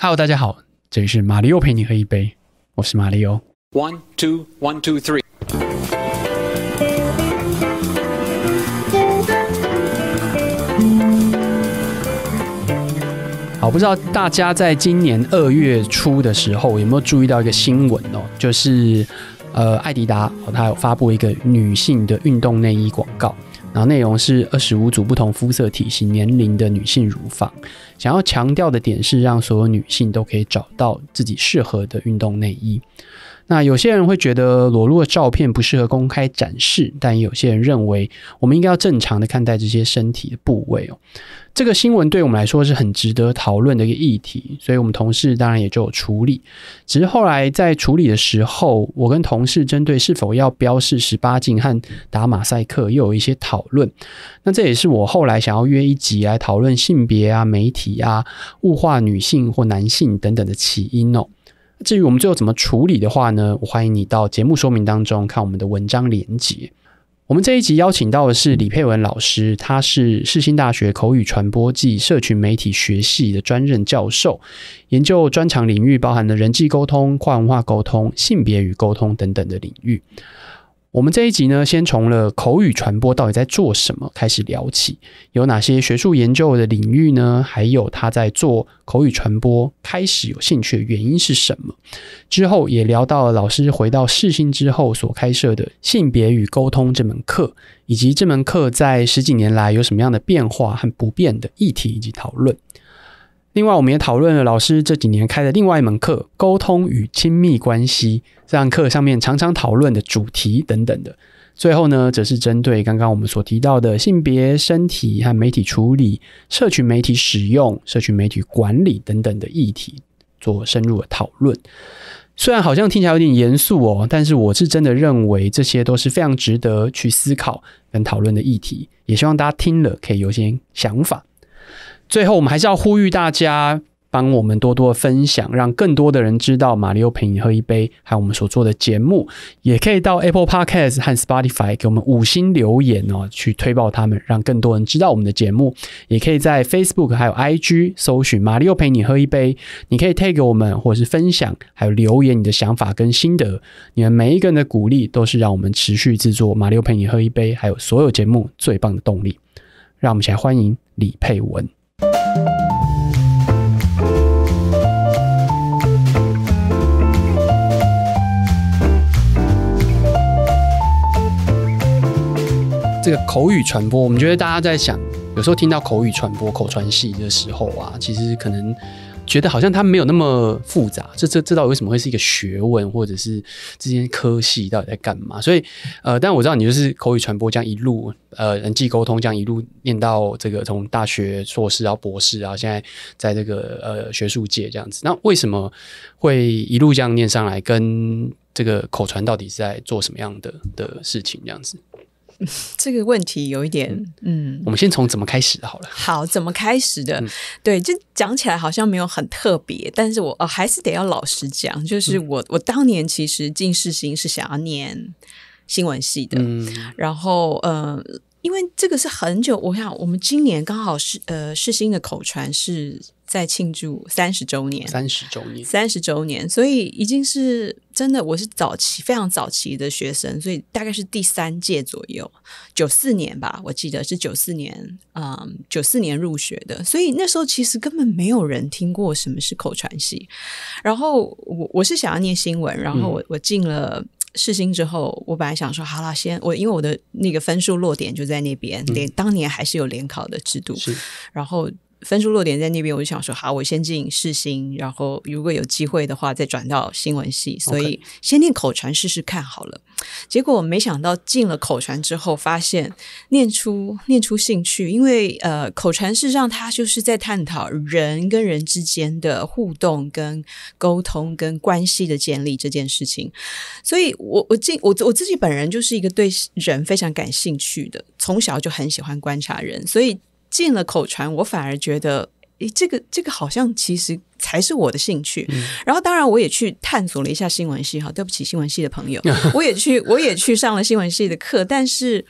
Hello，大家好，这里是马里奥陪你喝一杯，我是马里奥。One two one two three。好，不知道大家在今年二月初的时候有没有注意到一个新闻哦，就是呃，艾迪达他有发布一个女性的运动内衣广告。然后内容是二十五组不同肤色、体型、年龄的女性乳房，想要强调的点是让所有女性都可以找到自己适合的运动内衣。那有些人会觉得裸露的照片不适合公开展示，但有些人认为我们应该要正常的看待这些身体的部位哦。这个新闻对我们来说是很值得讨论的一个议题，所以我们同事当然也就有处理。只是后来在处理的时候，我跟同事针对是否要标示十八禁和打马赛克又有一些讨论。那这也是我后来想要约一集来讨论性别啊、媒体啊、物化女性或男性等等的起因哦。至于我们最后怎么处理的话呢？我欢迎你到节目说明当中看我们的文章连结。我们这一集邀请到的是李佩文老师，他是世新大学口语传播暨社群媒体学系的专任教授，研究专长领域包含了人际沟通、跨文化沟通、性别与沟通等等的领域。我们这一集呢，先从了口语传播到底在做什么开始聊起，有哪些学术研究的领域呢？还有他在做口语传播开始有兴趣的原因是什么？之后也聊到了老师回到世新之后所开设的性别与沟通这门课，以及这门课在十几年来有什么样的变化和不变的议题以及讨论。另外，我们也讨论了老师这几年开的另外一门课《沟通与亲密关系》这堂课上面常常讨论的主题等等的。最后呢，则是针对刚刚我们所提到的性别、身体和媒体处理、社群媒体使用、社群媒体管理等等的议题做深入的讨论。虽然好像听起来有点严肃哦，但是我是真的认为这些都是非常值得去思考跟讨论的议题，也希望大家听了可以有些想法。最后，我们还是要呼吁大家帮我们多多分享，让更多的人知道“马里欧陪你喝一杯”还有我们所做的节目。也可以到 Apple Podcast 和 Spotify 给我们五星留言哦，去推爆他们，让更多人知道我们的节目。也可以在 Facebook 还有 IG 搜寻“马里欧陪你喝一杯”，你可以推给我们，或者是分享，还有留言你的想法跟心得。你们每一个人的鼓励都是让我们持续制作“马里欧陪你喝一杯”还有所有节目最棒的动力。让我们一起来欢迎李佩文。这个口语传播，我们觉得大家在想，有时候听到口语传播、口传系的时候啊，其实可能觉得好像它没有那么复杂。这、这、这到底为什么会是一个学问，或者是这些科系到底在干嘛？所以，呃，但我知道你就是口语传播，这样一路呃人际沟通，这样一路念到这个从大学硕士到博士，然后现在在这个呃学术界这样子。那为什么会一路这样念上来？跟这个口传到底是在做什么样的的事情？这样子？这个问题有一点，嗯，我们先从怎么开始好了。好，怎么开始的？对，就讲起来好像没有很特别，但是我还是得要老实讲，就是我我当年其实进世新是想要念新闻系的，然后呃，因为这个是很久，我想我们今年刚好是呃，世新的口传是。在庆祝三十周年，三十周年，三十周年，所以已经是真的。我是早期非常早期的学生，所以大概是第三届左右，九四年吧，我记得是九四年，嗯，九四年入学的。所以那时候其实根本没有人听过什么是口传戏。然后我我是想要念新闻，然后我我进了世新之后，我本来想说，好了，先我因为我的那个分数落点就在那边，连当年还是有联考的制度，然后。分数落点在那边，我就想说，好，我先进试新，然后如果有机会的话，再转到新闻系。所以先念口传试试看好了。结果没想到进了口传之后，发现念出念出兴趣，因为呃，口传事实上它就是在探讨人跟人之间的互动、跟沟通、跟关系的建立这件事情。所以，我我进我我自己本人就是一个对人非常感兴趣的，从小就很喜欢观察人，所以。进了口传，我反而觉得，诶，这个这个好像其实才是我的兴趣。然后，当然我也去探索了一下新闻系，哈，对不起，新闻系的朋友，我也去，我也去上了新闻系的课，但是。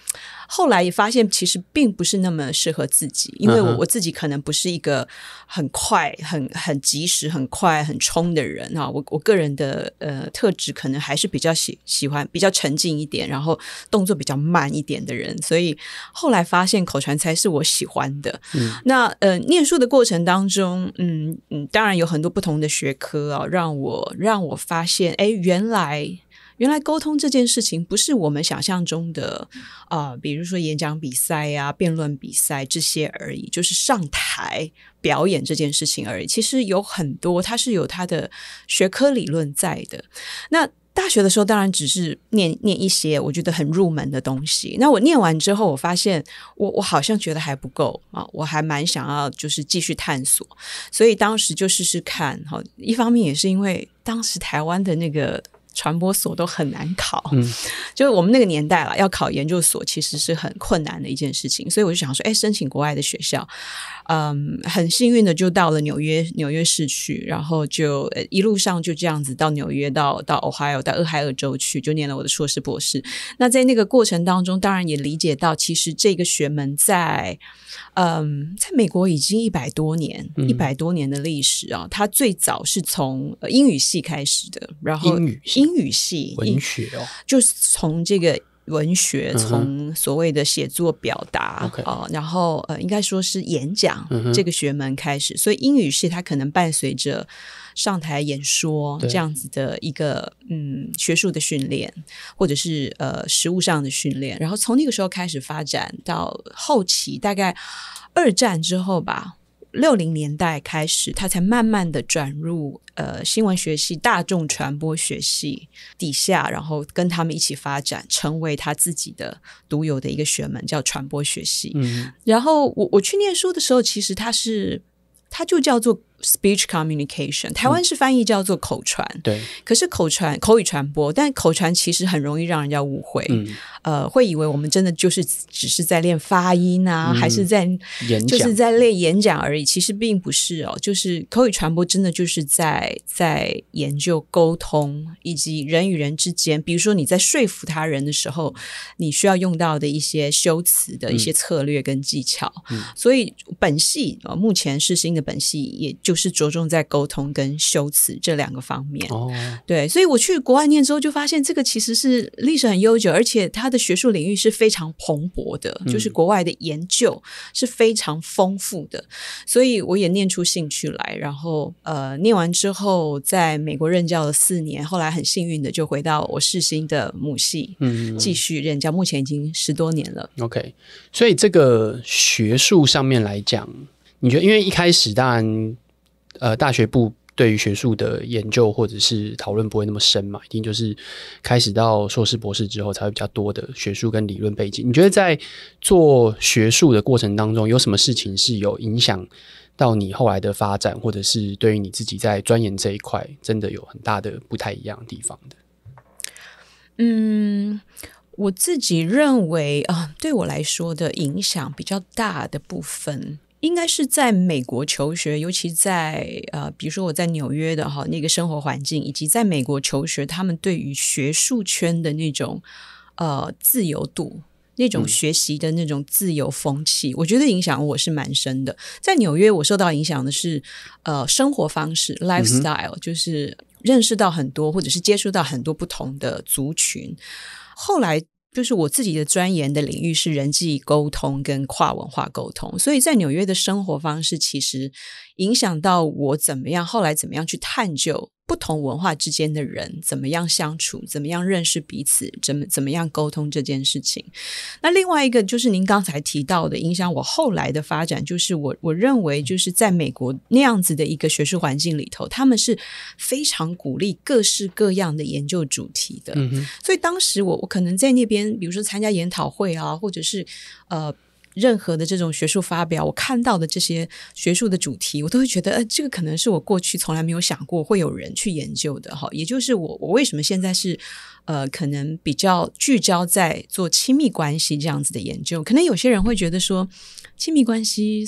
后来也发现，其实并不是那么适合自己，因为我我自己可能不是一个很快、很很及时、很快、很冲的人啊。我我个人的呃特质，可能还是比较喜喜欢比较沉静一点，然后动作比较慢一点的人。所以后来发现口传才是我喜欢的。那呃，念书的过程当中，嗯嗯，当然有很多不同的学科啊，让我让我发现，哎，原来。原来沟通这件事情不是我们想象中的啊，比如说演讲比赛啊、辩论比赛这些而已，就是上台表演这件事情而已。其实有很多它是有它的学科理论在的。那大学的时候当然只是念念一些我觉得很入门的东西。那我念完之后，我发现我我好像觉得还不够啊，我还蛮想要就是继续探索。所以当时就试试看哈，一方面也是因为当时台湾的那个。传播所都很难考，就我们那个年代了，要考研究所其实是很困难的一件事情，所以我就想说，哎，申请国外的学校，嗯，很幸运的就到了纽约，纽约市去，然后就一路上就这样子到纽约，到到 Ohio，到俄亥俄州去，就念了我的硕士博士。那在那个过程当中，当然也理解到，其实这个学门在。嗯，在美国已经一百多年、一百多年的历史啊。它最早是从英语系开始的，然后英语英语系文学哦，就是从这个文学，从所谓的写作表达啊，然后呃，应该说是演讲这个学门开始。所以英语系它可能伴随着。上台演说这样子的一个嗯学术的训练，或者是呃实物上的训练，然后从那个时候开始发展到后期，大概二战之后吧，六零年代开始，他才慢慢的转入呃新闻学系、大众传播学系底下，然后跟他们一起发展，成为他自己的独有的一个学门，叫传播学系。嗯，然后我我去念书的时候，其实他是他就叫做。Speech communication，台湾是翻译叫做口传。对。可是口传口语传播，但口传其实很容易让人家误会。嗯。呃，会以为我们真的就是只是在练发音啊，还是在演讲，就是在练演讲而已。其实并不是哦，就是口语传播真的就是在在研究沟通以及人与人之间，比如说你在说服他人的时候，你需要用到的一些修辞的一些策略跟技巧。所以本系啊，目前是新的本系也。就是着重在沟通跟修辞这两个方面。哦，对，所以我去国外念之后，就发现这个其实是历史很悠久，而且它的学术领域是非常蓬勃的，就是国外的研究是非常丰富的。所以我也念出兴趣来，然后呃，念完之后在美国任教了四年，后来很幸运的就回到我世新的母系，嗯，继续任教，目前已经十多年了。OK，所以这个学术上面来讲，你觉得因为一开始当然。呃，大学部对于学术的研究或者是讨论不会那么深嘛，一定就是开始到硕士、博士之后才会比较多的学术跟理论背景。你觉得在做学术的过程当中，有什么事情是有影响到你后来的发展，或者是对于你自己在钻研这一块真的有很大的不太一样的地方的？嗯，我自己认为啊，对我来说的影响比较大的部分。应该是在美国求学，尤其在呃，比如说我在纽约的哈那个生活环境，以及在美国求学，他们对于学术圈的那种呃自由度、那种学习的那种自由风气，我觉得影响我是蛮深的。在纽约，我受到影响的是呃生活方式 （lifestyle），就是认识到很多，或者是接触到很多不同的族群。后来。就是我自己的钻研的领域是人际沟通跟跨文化沟通，所以在纽约的生活方式其实影响到我怎么样，后来怎么样去探究。不同文化之间的人怎么样相处？怎么样认识彼此？怎么怎么样沟通这件事情？那另外一个就是您刚才提到的影响我后来的发展，就是我我认为就是在美国那样子的一个学术环境里头，他们是非常鼓励各式各样的研究主题的。所以当时我我可能在那边，比如说参加研讨会啊，或者是呃。任何的这种学术发表，我看到的这些学术的主题，我都会觉得，呃，这个可能是我过去从来没有想过会有人去研究的，哈。也就是我，我为什么现在是，呃，可能比较聚焦在做亲密关系这样子的研究。可能有些人会觉得说，亲密关系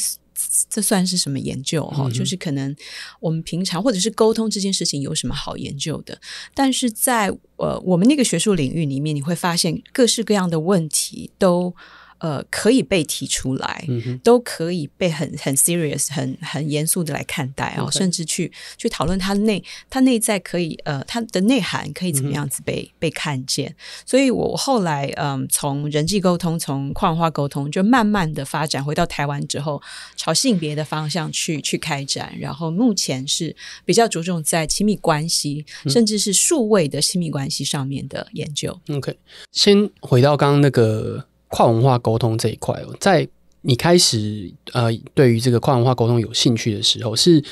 这算是什么研究？哈，就是可能我们平常或者是沟通这件事情有什么好研究的？但是在呃，我们那个学术领域里面，你会发现各式各样的问题都。呃，可以被提出来，都可以被很很 serious、很很严肃的来看待啊，甚至去去讨论它内它内在可以呃它的内涵可以怎么样子被被看见。所以我后来嗯，从人际沟通，从跨文化沟通，就慢慢的发展回到台湾之后，朝性别的方向去去开展，然后目前是比较着重在亲密关系，甚至是数位的亲密关系上面的研究。OK，先回到刚刚那个。跨文化沟通这一块哦，在你开始呃对于这个跨文化沟通有兴趣的时候，是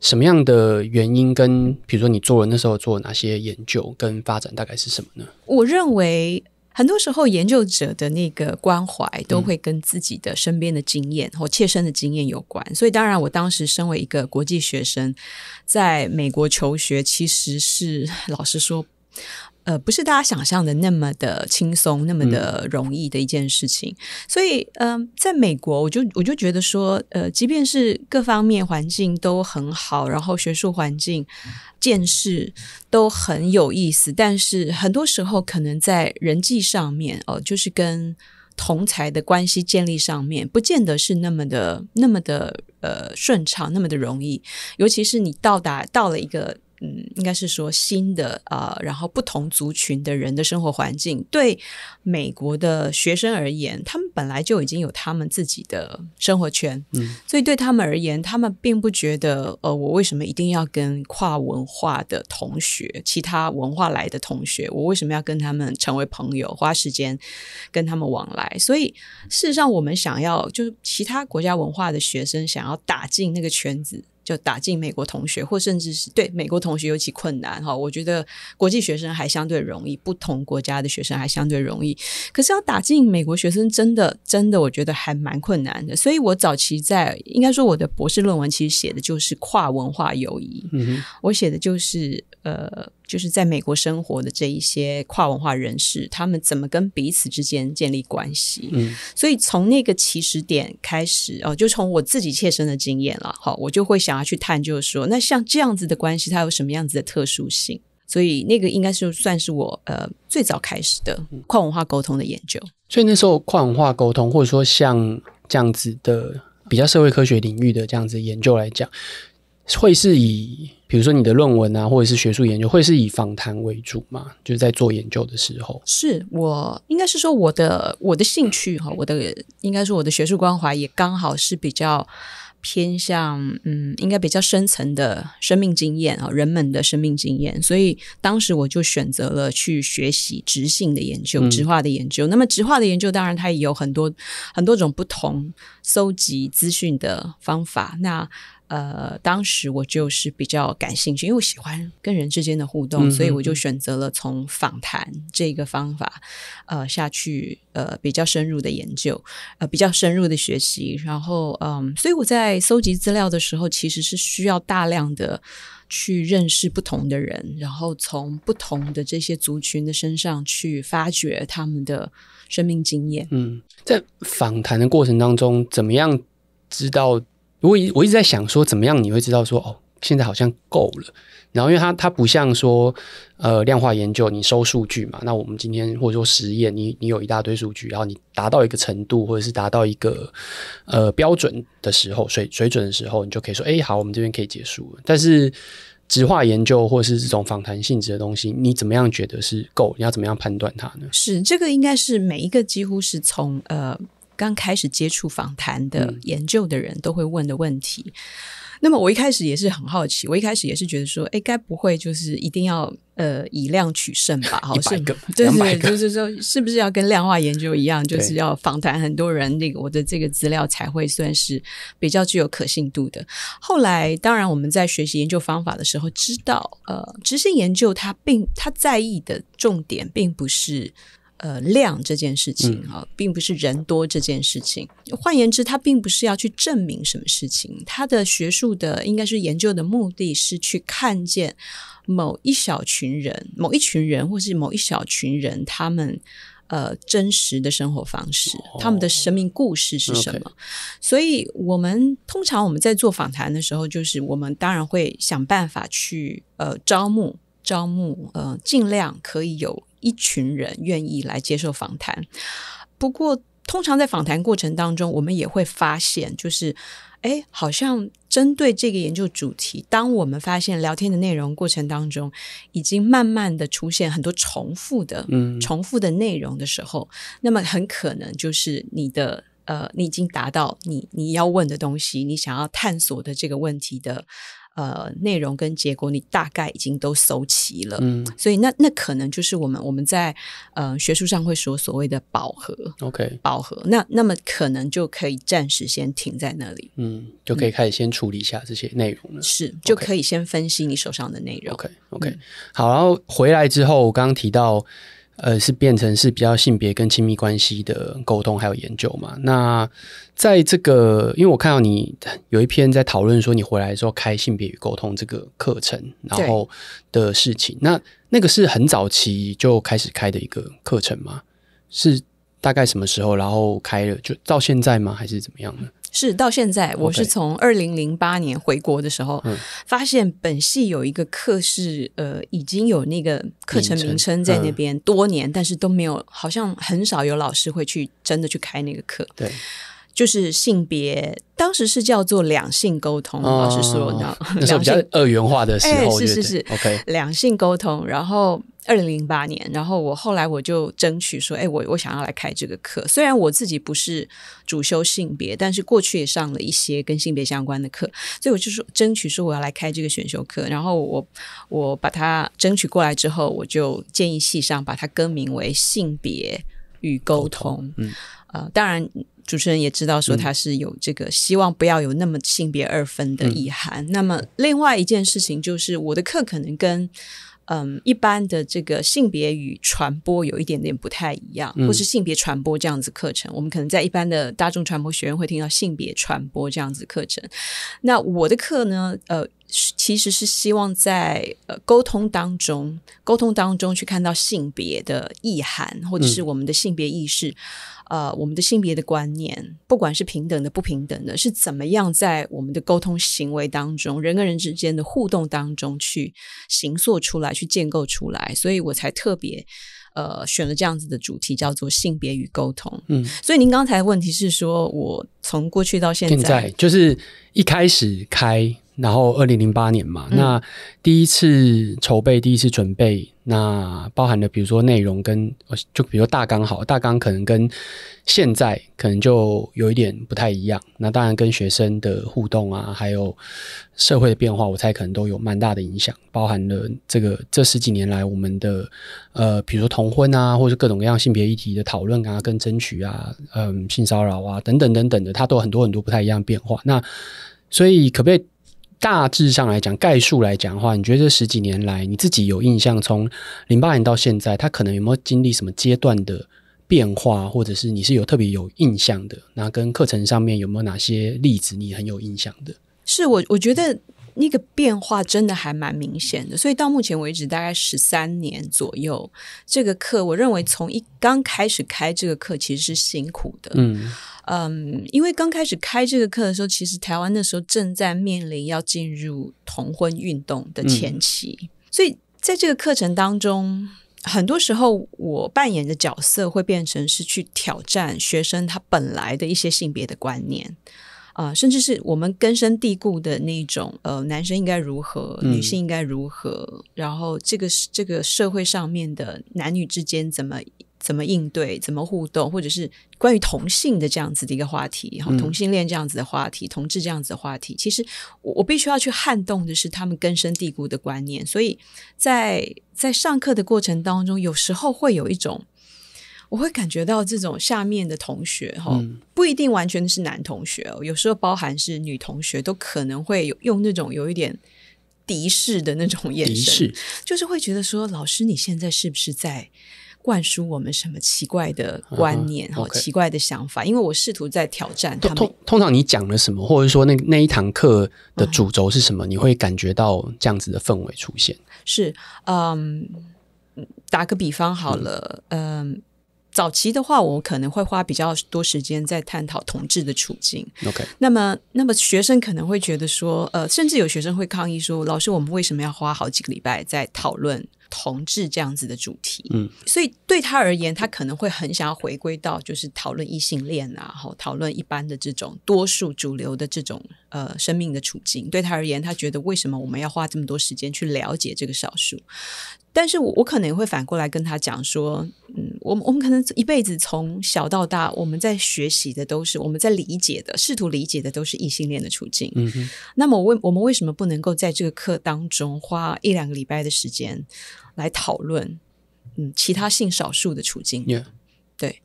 什么样的原因？跟比如说你做了那时候做哪些研究跟发展，大概是什么呢？我认为很多时候研究者的那个关怀都会跟自己的身边的经验或切身的经验有关，所以当然我当时身为一个国际学生在美国求学，其实是老实说。呃，不是大家想象的那么的轻松，那么的容易的一件事情。所以，嗯，在美国，我就我就觉得说，呃，即便是各方面环境都很好，然后学术环境、见识都很有意思，但是很多时候可能在人际上面，哦，就是跟同才的关系建立上面，不见得是那么的、那么的呃顺畅，那么的容易。尤其是你到达到了一个。嗯，应该是说新的啊，然后不同族群的人的生活环境，对美国的学生而言，他们本来就已经有他们自己的生活圈，嗯，所以对他们而言，他们并不觉得，呃，我为什么一定要跟跨文化的同学、其他文化来的同学，我为什么要跟他们成为朋友，花时间跟他们往来？所以事实上，我们想要就是其他国家文化的学生想要打进那个圈子。就打进美国同学，或甚至是对美国同学尤其困难哈。我觉得国际学生还相对容易，不同国家的学生还相对容易。可是要打进美国学生，真的真的，我觉得还蛮困难的。所以我早期在应该说我的博士论文其实写的就是跨文化友谊，嗯我写的就是呃。就是在美国生活的这一些跨文化人士，他们怎么跟彼此之间建立关系？嗯，所以从那个起始点开始哦，就从我自己切身的经验了。好，我就会想要去探究说，那像这样子的关系，它有什么样子的特殊性？所以那个应该是算是我呃最早开始的跨文化沟通的研究。所以那时候跨文化沟通，或者说像这样子的比较社会科学领域的这样子研究来讲，会是以。比如说你的论文啊，或者是学术研究，会是以访谈为主吗？就是在做研究的时候，是我应该是说我的我的兴趣哈，我的应该是我的学术关怀也刚好是比较偏向嗯，应该比较深层的生命经验啊，人们的生命经验，所以当时我就选择了去学习直性的研究、直化的研究。那么直化的研究，当然它也有很多很多种不同搜集资讯的方法。那呃，当时我就是比较感兴趣，因为我喜欢跟人之间的互动，所以我就选择了从访谈这个方法，呃下去，呃比较深入的研究，呃比较深入的学习。然后，嗯，所以我在搜集资料的时候，其实是需要大量的去认识不同的人，然后从不同的这些族群的身上去发掘他们的生命经验。嗯，在访谈的过程当中，怎么样知道？我一我一直在想说怎么样你会知道说哦现在好像够了，然后因为它它不像说呃量化研究你收数据嘛，那我们今天或者说实验你你有一大堆数据，然后你达到一个程度或者是达到一个呃标准的时候水水准的时候，你就可以说哎好我们这边可以结束了。但是质化研究或者是这种访谈性质的东西，你怎么样觉得是够？你要怎么样判断它呢？是这个应该是每一个几乎是从呃。刚开始接触访谈的研究的人都会问的问题，那么我一开始也是很好奇，我一开始也是觉得说，哎，该不会就是一定要呃以量取胜吧？好，是，对对，就是说，是不是要跟量化研究一样，就是要访谈很多人，那个我的这个资料才会算是比较具有可信度的？后来，当然我们在学习研究方法的时候，知道，呃，执行研究他并他在意的重点并不是。呃，量这件事情哈，并不是人多这件事情。换言之，它并不是要去证明什么事情。它的学术的应该是研究的目的是去看见某一小群人、某一群人，或是某一小群人，他们呃真实的生活方式，他们的生命故事是什么。所以，我们通常我们在做访谈的时候，就是我们当然会想办法去呃招募、招募呃，尽量可以有。一群人愿意来接受访谈，不过通常在访谈过程当中，我们也会发现，就是，哎，好像针对这个研究主题，当我们发现聊天的内容过程当中，已经慢慢的出现很多重复的，嗯，重复的内容的时候，那么很可能就是你的，呃，你已经达到你你要问的东西，你想要探索的这个问题的。呃，内容跟结果你大概已经都搜齐了，嗯，所以那那可能就是我们我们在呃学术上会说所谓的饱和，OK，饱和，那那么可能就可以暂时先停在那里，嗯，就可以开始先处理一下这些内容了，是就可以先分析你手上的内容，OK，OK，好，然后回来之后，我刚刚提到。呃，是变成是比较性别跟亲密关系的沟通还有研究嘛？那在这个，因为我看到你有一篇在讨论说，你回来之后开性别与沟通这个课程，然后的事情。那那个是很早期就开始开的一个课程吗？是大概什么时候？然后开了就到现在吗？还是怎么样呢？是到现在，我是从二零零八年回国的时候，发现本系有一个课是呃，已经有那个课程名称在那边多年，但是都没有，好像很少有老师会去真的去开那个课。对。就是性别，当时是叫做两性沟通，老师说，那是比较二元化的时候。哎，是是是，OK，两性沟通。然后二零零八年，然后我后来我就争取说，哎，我我想要来开这个课。虽然我自己不是主修性别，但是过去也上了一些跟性别相关的课，所以我就说争取说我要来开这个选修课。然后我我把它争取过来之后，我就建议系上把它更名为性别与沟通。嗯，呃，当然。主持人也知道说他是有这个希望，不要有那么性别二分的遗憾。那么，另外一件事情就是，我的课可能跟嗯一般的这个性别与传播有一点点不太一样，或是性别传播这样子课程。我们可能在一般的大众传播学院会听到性别传播这样子课程，那我的课呢？呃。其实是希望在呃沟通当中，沟通当中去看到性别的意涵，或者是我们的性别意识，呃，我们的性别的观念，不管是平等的、不平等的，是怎么样在我们的沟通行为当中，人跟人之间的互动当中去形塑出来、去建构出来。所以我才特别呃选了这样子的主题，叫做性别与沟通。嗯，所以您刚才的问题是说，我从过去到现在，就是一开始开。然后，二零零八年嘛，那第一次筹备、第一次准备，那包含的，比如说内容跟，就比如说大纲，好，大纲可能跟现在可能就有一点不太一样。那当然，跟学生的互动啊，还有社会的变化，我猜可能都有蛮大的影响。包含了这个这十几年来，我们的呃，比如说同婚啊，或者各种各样性别议题的讨论啊，跟争取啊，嗯，性骚扰啊，等等等等的，它都很多很多不太一样变化。那所以，可不可以？大致上来讲，概述来讲的话，你觉得这十几年来，你自己有印象，从零八年到现在，他可能有没有经历什么阶段的变化，或者是你是有特别有印象的？那跟课程上面有没有哪些例子你很有印象的？是我，我觉得那个变化真的还蛮明显的。所以到目前为止，大概十三年左右，这个课，我认为从一刚开始开这个课，其实是辛苦的。嗯。嗯，因为刚开始开这个课的时候，其实台湾那时候正在面临要进入同婚运动的前期，所以在这个课程当中，很多时候我扮演的角色会变成是去挑战学生他本来的一些性别的观念啊，甚至是我们根深蒂固的那种呃，男生应该如何，女性应该如何，然后这个这个社会上面的男女之间怎么。怎么应对？怎么互动？或者是关于同性的这样子的一个话题，哈，同性恋这样子的话题，同志这样子的话题。其实，我我必须要去撼动的是他们根深蒂固的观念。所以，在在上课的过程当中，有时候会有一种，我会感觉到这种下面的同学，哈，不一定完全是男同学，有时候包含是女同学，都可能会有用那种有一点敌视的那种眼神，就是会觉得说，老师你现在是不是在？灌输我们什么奇怪的观念，好奇怪的想法？因为我试图在挑战他们。通常你讲了什么，或者说那那一堂课的主轴是什么，你会感觉到这样子的氛围出现。是，嗯，打个比方好了，嗯。早期的话，我可能会花比较多时间在探讨同志的处境。OK，那么，那么学生可能会觉得说，呃，甚至有学生会抗议说：“老师，我们为什么要花好几个礼拜在讨论同志这样子的主题？”嗯，所以对他而言，他可能会很想要回归到就是讨论异性恋啊，后讨论一般的这种多数主流的这种呃生命的处境。对他而言，他觉得为什么我们要花这么多时间去了解这个少数？但是我可能也会反过来跟他讲说，嗯，我们我们可能一辈子从小到大，我们在学习的都是我们在理解的，试图理解的都是异性恋的处境。嗯那么我为我们为什么不能够在这个课当中花一两个礼拜的时间来讨论，嗯，其他性少数的处境？对，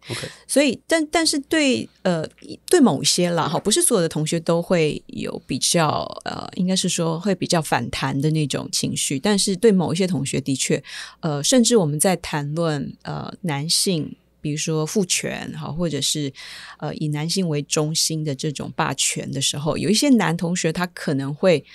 所以，但但是，对，呃，对某些了哈，不是所有的同学都会有比较，呃，应该是说会比较反弹的那种情绪。但是，对某一些同学，的确，呃，甚至我们在谈论，呃，男性，比如说父权，哈，或者是呃，以男性为中心的这种霸权的时候，有一些男同学他可能会。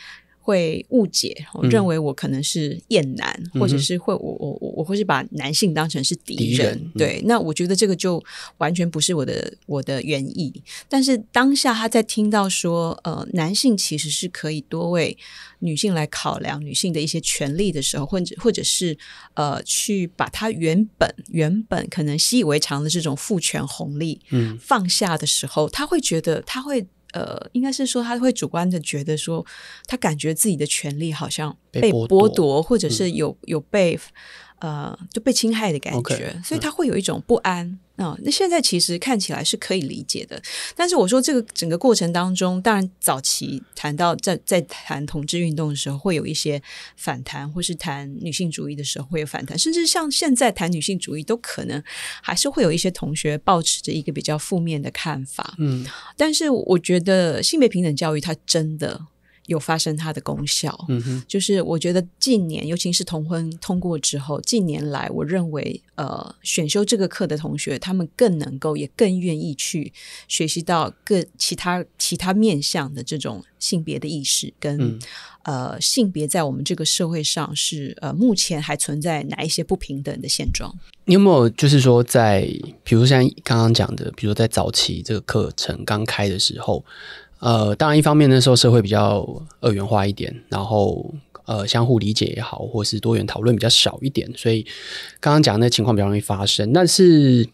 会误解，认为我可能是厌男，或者是会我我我我会是把男性当成是敌人。对，那我觉得这个就完全不是我的我的原意。但是当下他在听到说，呃，男性其实是可以多为女性来考量女性的一些权利的时候，或者或者是呃，去把他原本原本可能习以为常的这种父权红利，嗯，放下的时候，他会觉得他会。呃，应该是说他会主观的觉得说，他感觉自己的权利好像被剥夺，或者是有有被。呃，就被侵害的感觉，所以他会有一种不安啊。那现在其实看起来是可以理解的，但是我说这个整个过程当中，当然早期谈到在在谈同志运动的时候会有一些反弹，或是谈女性主义的时候会有反弹，甚至像现在谈女性主义，都可能还是会有一些同学保持着一个比较负面的看法。嗯，但是我觉得性别平等教育它真的。有发生它的功效，嗯哼，就是我觉得近年，尤其是同婚通过之后，近年来，我认为呃，选修这个课的同学，他们更能够，也更愿意去学习到各其他其他面向的这种性别的意识，跟呃性别在我们这个社会上是呃目前还存在哪一些不平等的现状？你有没有就是说，在比如像刚刚讲的，比如说在早期这个课程刚开的时候。呃，当然，一方面那时候社会比较二元化一点，然后呃，相互理解也好，或是多元讨论比较少一点，所以刚刚讲那情况比较容易发生。但是，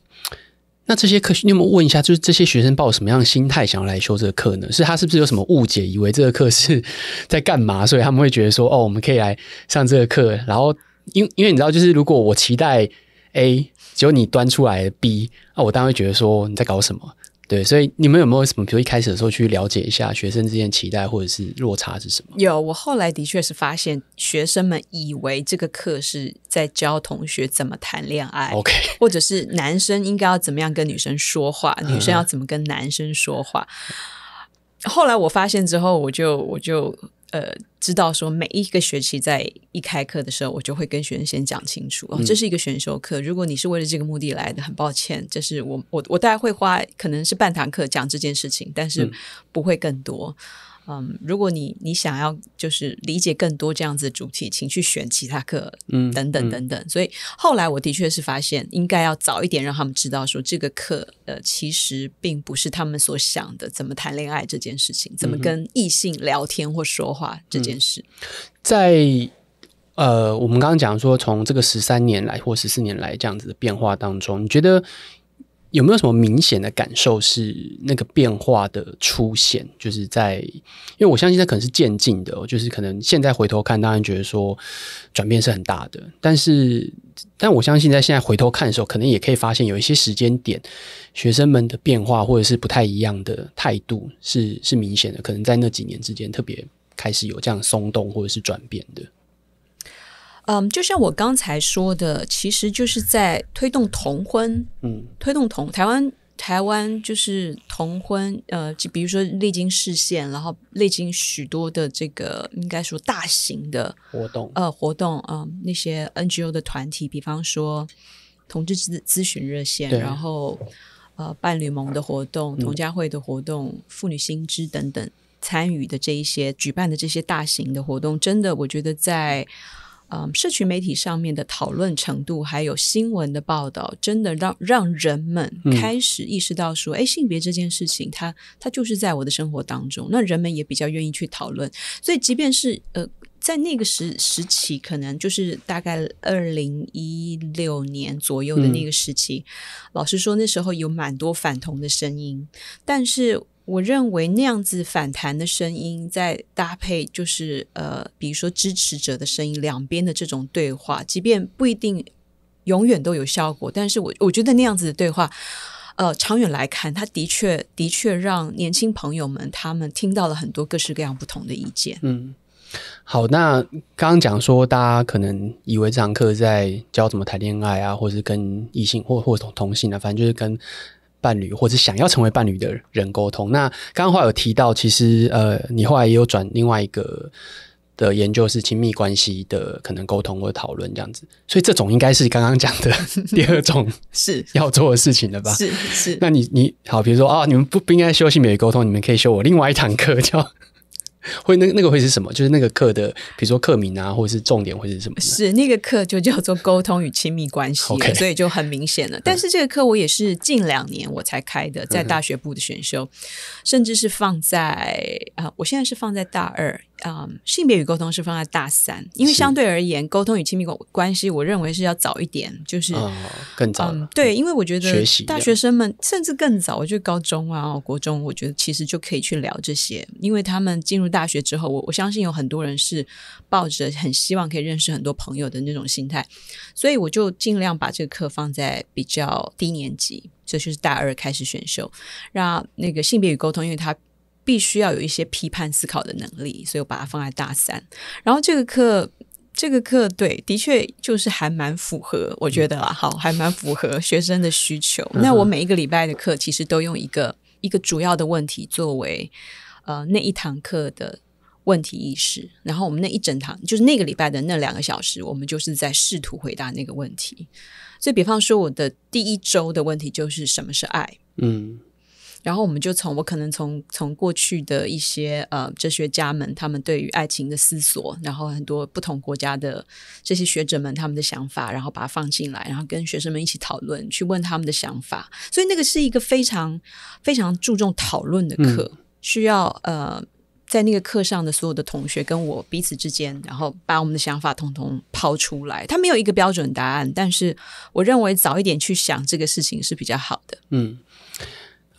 那这些课，你有没有问一下，就是这些学生抱什么样的心态想要来修这个课呢？是他是不是有什么误解，以为这个课是在干嘛？所以他们会觉得说，哦，我们可以来上这个课。然后，因因为你知道，就是如果我期待 A，结果你端出来 B 啊，我当然会觉得说你在搞什么。对，所以你们有没有什么，比如一开始的时候去了解一下学生之间期待或者是落差是什么？有，我后来的确是发现学生们以为这个课是在教同学怎么谈恋爱，OK，或者是男生应该要怎么样跟女生说话，女生要怎么跟男生说话。后来我发现之后，我就我就。呃，知道说每一个学期在一开课的时候，我就会跟学生先讲清楚，哦，这是一个选修课。如果你是为了这个目的来的，很抱歉，这是我我我大概会花可能是半堂课讲这件事情，但是不会更多。嗯，如果你你想要就是理解更多这样子的主题，请去选其他课，嗯，等等等等。所以后来我的确是发现，应该要早一点让他们知道说，这个课呃，其实并不是他们所想的怎么谈恋爱这件事情，怎么跟异性聊天或说话这件事。在呃，我们刚刚讲说，从这个十三年来或十四年来这样子的变化当中，你觉得？有没有什么明显的感受是那个变化的出现？就是在因为我相信这可能是渐进的，就是可能现在回头看，当然觉得说转变是很大的，但是但我相信在现在回头看的时候，可能也可以发现有一些时间点，学生们的变化或者是不太一样的态度是是明显的，可能在那几年之间特别开始有这样松动或者是转变的。嗯，就像我刚才说的，其实就是在推动同婚，嗯，推动同台湾台湾就是同婚，呃，就比如说历经视线，然后历经许多的这个应该说大型的活动，呃，活动，嗯，那些 NGO 的团体，比方说同志咨咨询热线，然后呃，伴侣盟的活动，同家会的活动，妇女心知等等参与的这一些举办的这些大型的活动，真的，我觉得在。嗯，社群媒体上面的讨论程度，还有新闻的报道，真的让让人们开始意识到说，哎，性别这件事情，它它就是在我的生活当中。那人们也比较愿意去讨论。所以，即便是呃，在那个时时期，可能就是大概二零一六年左右的那个时期，老实说，那时候有蛮多反同的声音，但是。我认为那样子反弹的声音，在搭配就是呃，比如说支持者的声音，两边的这种对话，即便不一定永远都有效果，但是我我觉得那样子的对话，呃，长远来看，他的确的确让年轻朋友们他们听到了很多各式各样不同的意见。嗯，好，那刚刚讲说大家可能以为这堂课在教怎么谈恋爱啊，或是跟异性或或同同性啊，反正就是跟。伴侣或者想要成为伴侣的人沟通，那刚刚话有提到，其实呃，你后来也有转另外一个的研究，是亲密关系的可能沟通或讨论这样子，所以这种应该是刚刚讲的 第二种是要做的事情了吧？是是，那你你好，比如说啊，你们不不应该休息，没有沟通，你们可以修我另外一堂课叫。会，那那个会是什么？就是那个课的，比如说课名啊，或者是重点，或者是什么？是那个课就叫做沟通与亲密关系，所以就很明显了。但是这个课我也是近两年我才开的，在大学部的选修。甚至是放在啊，我现在是放在大二啊，性别与沟通是放在大三，因为相对而言，沟通与亲密关关系，我认为是要早一点，就是更早。对，因为我觉得大学生们甚至更早，我觉得高中啊、国中，我觉得其实就可以去聊这些，因为他们进入大学之后，我我相信有很多人是抱着很希望可以认识很多朋友的那种心态，所以我就尽量把这个课放在比较低年级。这就是大二开始选修，让那个性别与沟通，因为它必须要有一些批判思考的能力，所以我把它放在大三。然后这个课，这个课对，的确就是还蛮符合，我觉得啊，好还蛮符合学生的需求。那我每一个礼拜的课，其实都用一个一个主要的问题作为呃那一堂课的问题意识，然后我们那一整堂，就是那个礼拜的那两个小时，我们就是在试图回答那个问题。所以，比方说，我的第一周的问题就是什么是爱。嗯，然后我们就从我可能从从过去的一些呃哲学家们他们对于爱情的思索，然后很多不同国家的这些学者们他们的想法，然后把它放进来，然后跟学生们一起讨论，去问他们的想法。所以，那个是一个非常非常注重讨论的课，需要呃。在那个课上的所有的同学跟我彼此之间，然后把我们的想法统统抛出来。他没有一个标准答案，但是我认为早一点去想这个事情是比较好的。嗯，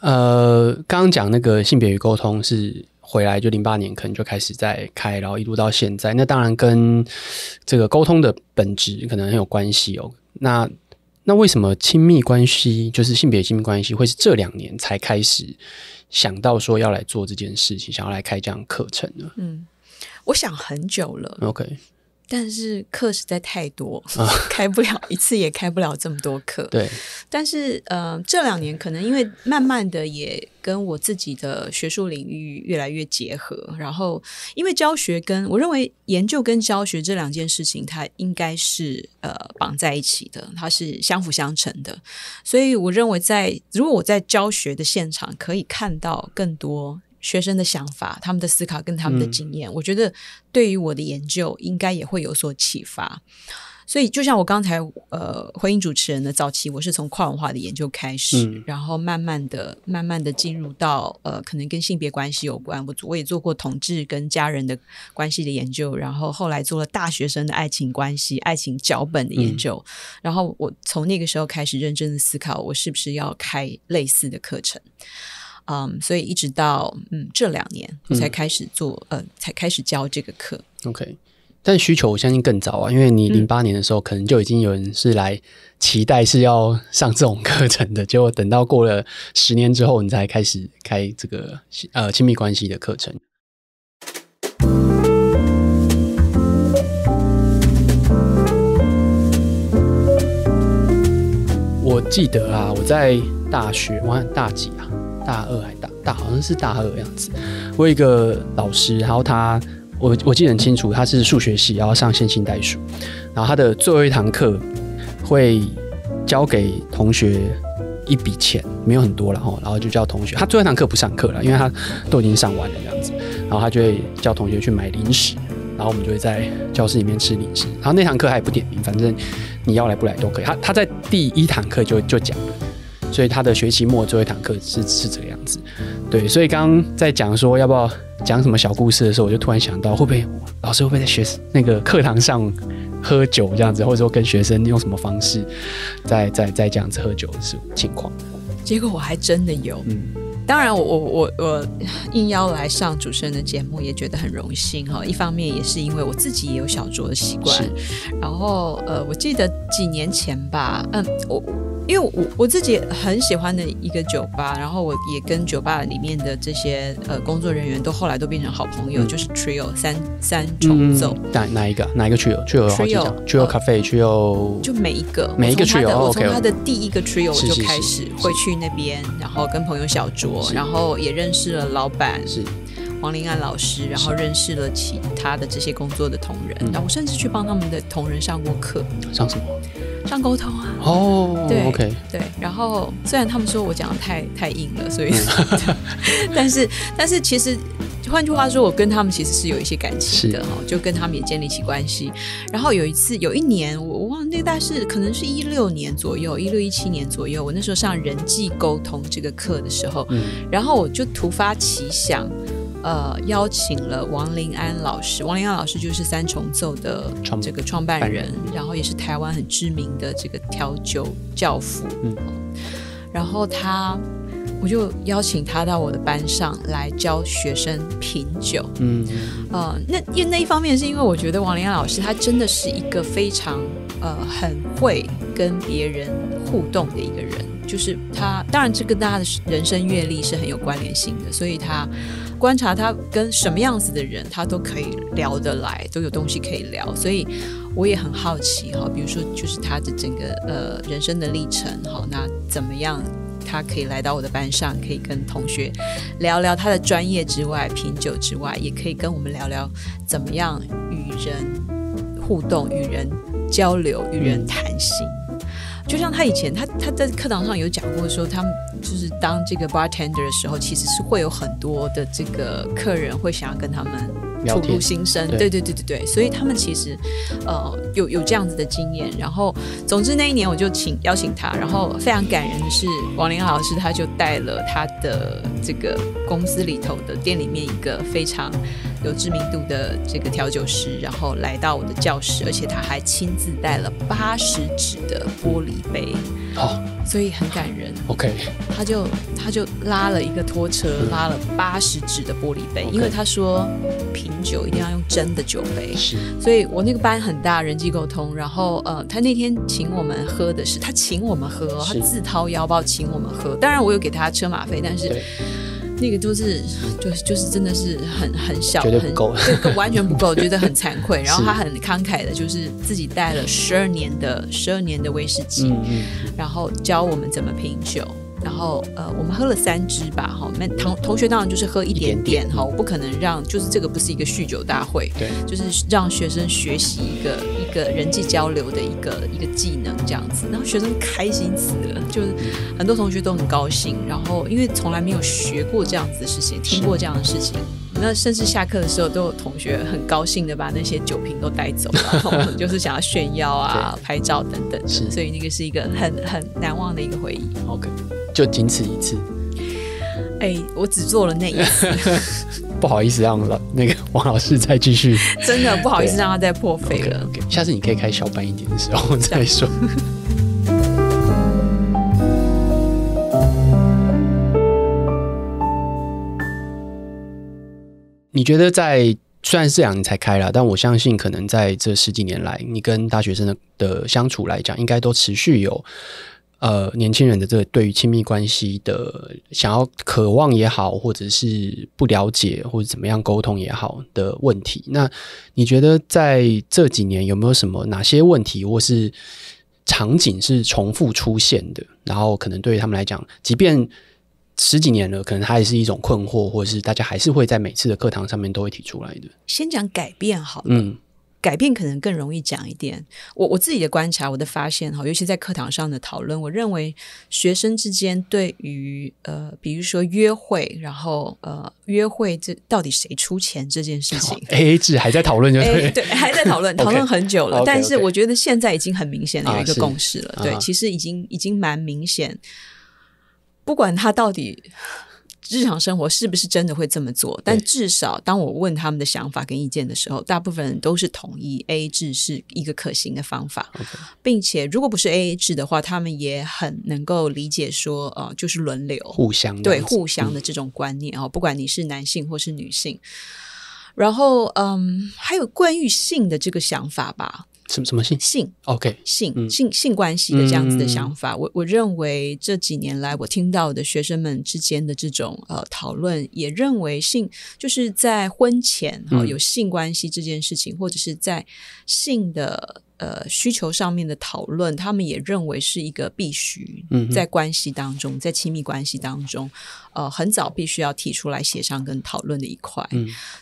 呃，刚刚讲那个性别与沟通是回来就零八年可能就开始在开，然后一路到现在。那当然跟这个沟通的本质可能很有关系哦。那那为什么亲密关系，就是性别亲密关系，会是这两年才开始？想到说要来做这件事情，想要来开这样课程的，嗯，我想很久了。OK。但是课实在太多，开不了一次也开不了这么多课。对，但是呃，这两年可能因为慢慢的也跟我自己的学术领域越来越结合，然后因为教学跟我认为研究跟教学这两件事情，它应该是呃绑在一起的，它是相辅相成的。所以我认为，在如果我在教学的现场可以看到更多。学生的想法、他们的思考跟他们的经验，我觉得对于我的研究应该也会有所启发。所以，就像我刚才呃，婚姻主持人的早期，我是从跨文化的研究开始，然后慢慢的、慢慢的进入到呃，可能跟性别关系有关。我我也做过同志跟家人的关系的研究，然后后来做了大学生的爱情关系、爱情脚本的研究。然后我从那个时候开始认真的思考，我是不是要开类似的课程。嗯，所以一直到嗯这两年才开始做，呃，才开始教这个课。OK，但需求我相信更早啊，因为你零八年的时候，可能就已经有人是来期待是要上这种课程的，结果等到过了十年之后，你才开始开这个呃亲密关系的课程。我记得啊，我在大学，我看大几啊？大二还大大好像是大二的样子，我有一个老师，然后他我我记得很清楚，他是数学系，然后上线性代数，然后他的最后一堂课会交给同学一笔钱，没有很多了哈，然后就叫同学，他最后一堂课不上课了，因为他都已经上完了这样子，然后他就会叫同学去买零食，然后我们就会在教室里面吃零食，然后那堂课还不点名，反正你要来不来都可以，他他在第一堂课就就讲。所以他的学期末最后一堂课是是这个样子，对。所以刚刚在讲说要不要讲什么小故事的时候，我就突然想到，会不会老师会不会在学那个课堂上喝酒这样子，或者说跟学生用什么方式在在在这样子喝酒的时情况？结果我还真的有。嗯当然，我我我我应邀来上主持人的节目也觉得很荣幸哈。一方面也是因为我自己也有小酌的习惯。然后呃，我记得几年前吧，嗯，我。因为我我自己很喜欢的一个酒吧，然后我也跟酒吧里面的这些呃工作人员都后来都变成好朋友，就是 trio 三三重奏，哪哪一个哪一个 trio trio trio cafe trio 就每一个每一个 trio 我从他的第一个 trio 我就开始会去那边，然后跟朋友小酌，然后也认识了老板是。黄林安老师，然后认识了其他的这些工作的同仁，然后我甚至去帮他们的同仁上过课，上什么？上沟通啊。哦，对，OK，对。然后虽然他们说我讲的太太硬了，所以，但是但是其实，换句话说，我跟他们其实是有一些感情的哈，就跟他们也建立起关系。然后有一次，有一年我我忘了那大概是可能是一六年左右，一六一七年左右，我那时候上人际沟通这个课的时候，然后我就突发奇想。呃，邀请了王林安老师。王林安老师就是三重奏的这个创办人，然后也是台湾很知名的这个调酒教父。嗯，然后他，我就邀请他到我的班上来教学生品酒。嗯，呃，那因那一方面是因为我觉得王林安老师他真的是一个非常呃很会跟别人互动的一个人，就是他当然这跟大家的人生阅历是很有关联性的，所以他。观察他跟什么样子的人，他都可以聊得来，都有东西可以聊，所以我也很好奇哈。比如说，就是他的整个呃人生的历程哈，那怎么样他可以来到我的班上，可以跟同学聊聊他的专业之外、品酒之外，也可以跟我们聊聊怎么样与人互动、与人交流、与人谈心。就像他以前，他他在课堂上有讲过，说他们就是当这个 bartender 的时候，其实是会有很多的这个客人会想要跟他们吐露心声，对对对对对，所以他们其实呃有有这样子的经验。然后，总之那一年我就请邀请他，然后非常感人的是，王林老师他就带了他的这个公司里头的店里面一个非常。有知名度的这个调酒师，然后来到我的教室，而且他还亲自带了八十只的玻璃杯哦，所以很感人。OK，他就他就拉了一个拖车，拉了八十只的玻璃杯，因为他说品酒一定要用真的酒杯。是，所以我那个班很大，人际沟通。然后呃，他那天请我们喝的是，他请我们喝，他自掏腰包请我们喝。当然，我有给他车马费，但是。那个都是，就是就是，真的是很很小，很，对不够，完全不够，觉得很惭愧。然后他很慷慨的，就是自己带了十二年的十二年的威士忌，然后教我们怎么品酒。然后，呃，我们喝了三支吧，哈，同同学当然就是喝一点点，哈，我不可能让，就是这个不是一个酗酒大会，对，就是让学生学习一个一个人际交流的一个一个技能这样子，然后学生开心死了，就是很多同学都很高兴，然后因为从来没有学过这样子的事情，听过这样的事情。那甚至下课的时候，都有同学很高兴的把那些酒瓶都带走了，就是想要炫耀啊、拍照等等。是，所以那个是一个很很难忘的一个回忆。OK，就仅此一次。哎，我只做了那一次。不好意思，让老那个王老师再继续。真的不好意思让他再破费了。OK，下次你可以开小班一点的时候再说。你觉得在虽然这两年才开了，但我相信可能在这十几年来，你跟大学生的相处来讲，应该都持续有呃年轻人的这个对于亲密关系的想要渴望也好，或者是不了解或者怎么样沟通也好的问题。那你觉得在这几年有没有什么哪些问题或是场景是重复出现的？然后可能对于他们来讲，即便十几年了，可能也是一种困惑，或者是大家还是会在每次的课堂上面都会提出来的。先讲改变好，嗯，改变可能更容易讲一点。我我自己的观察，我的发现哈，尤其在课堂上的讨论，我认为学生之间对于呃，比如说约会，然后呃，约会这到底谁出钱这件事情，A A 制还在讨论，就对对还在讨论，讨论很久了。但是我觉得现在已经很明显的有一个共识了，对，其实已经已经蛮明显。不管他到底日常生活是不是真的会这么做，但至少当我问他们的想法跟意见的时候，大部分人都是同意 A A 制是一个可行的方法，并且如果不是 A A 制的话，他们也很能够理解说，呃，就是轮流、互相对、互相的这种观念哦，不管你是男性或是女性，然后嗯，还有关于性的这个想法吧。什么什么性性？OK，性性性关系的这样子的想法，我我认为这几年来我听到的学生们之间的这种呃讨论，也认为性就是在婚前哈有性关系这件事情，或者是在性的。呃，需求上面的讨论，他们也认为是一个必须在关系当中，在亲密关系当中，呃，很早必须要提出来协商跟讨论的一块。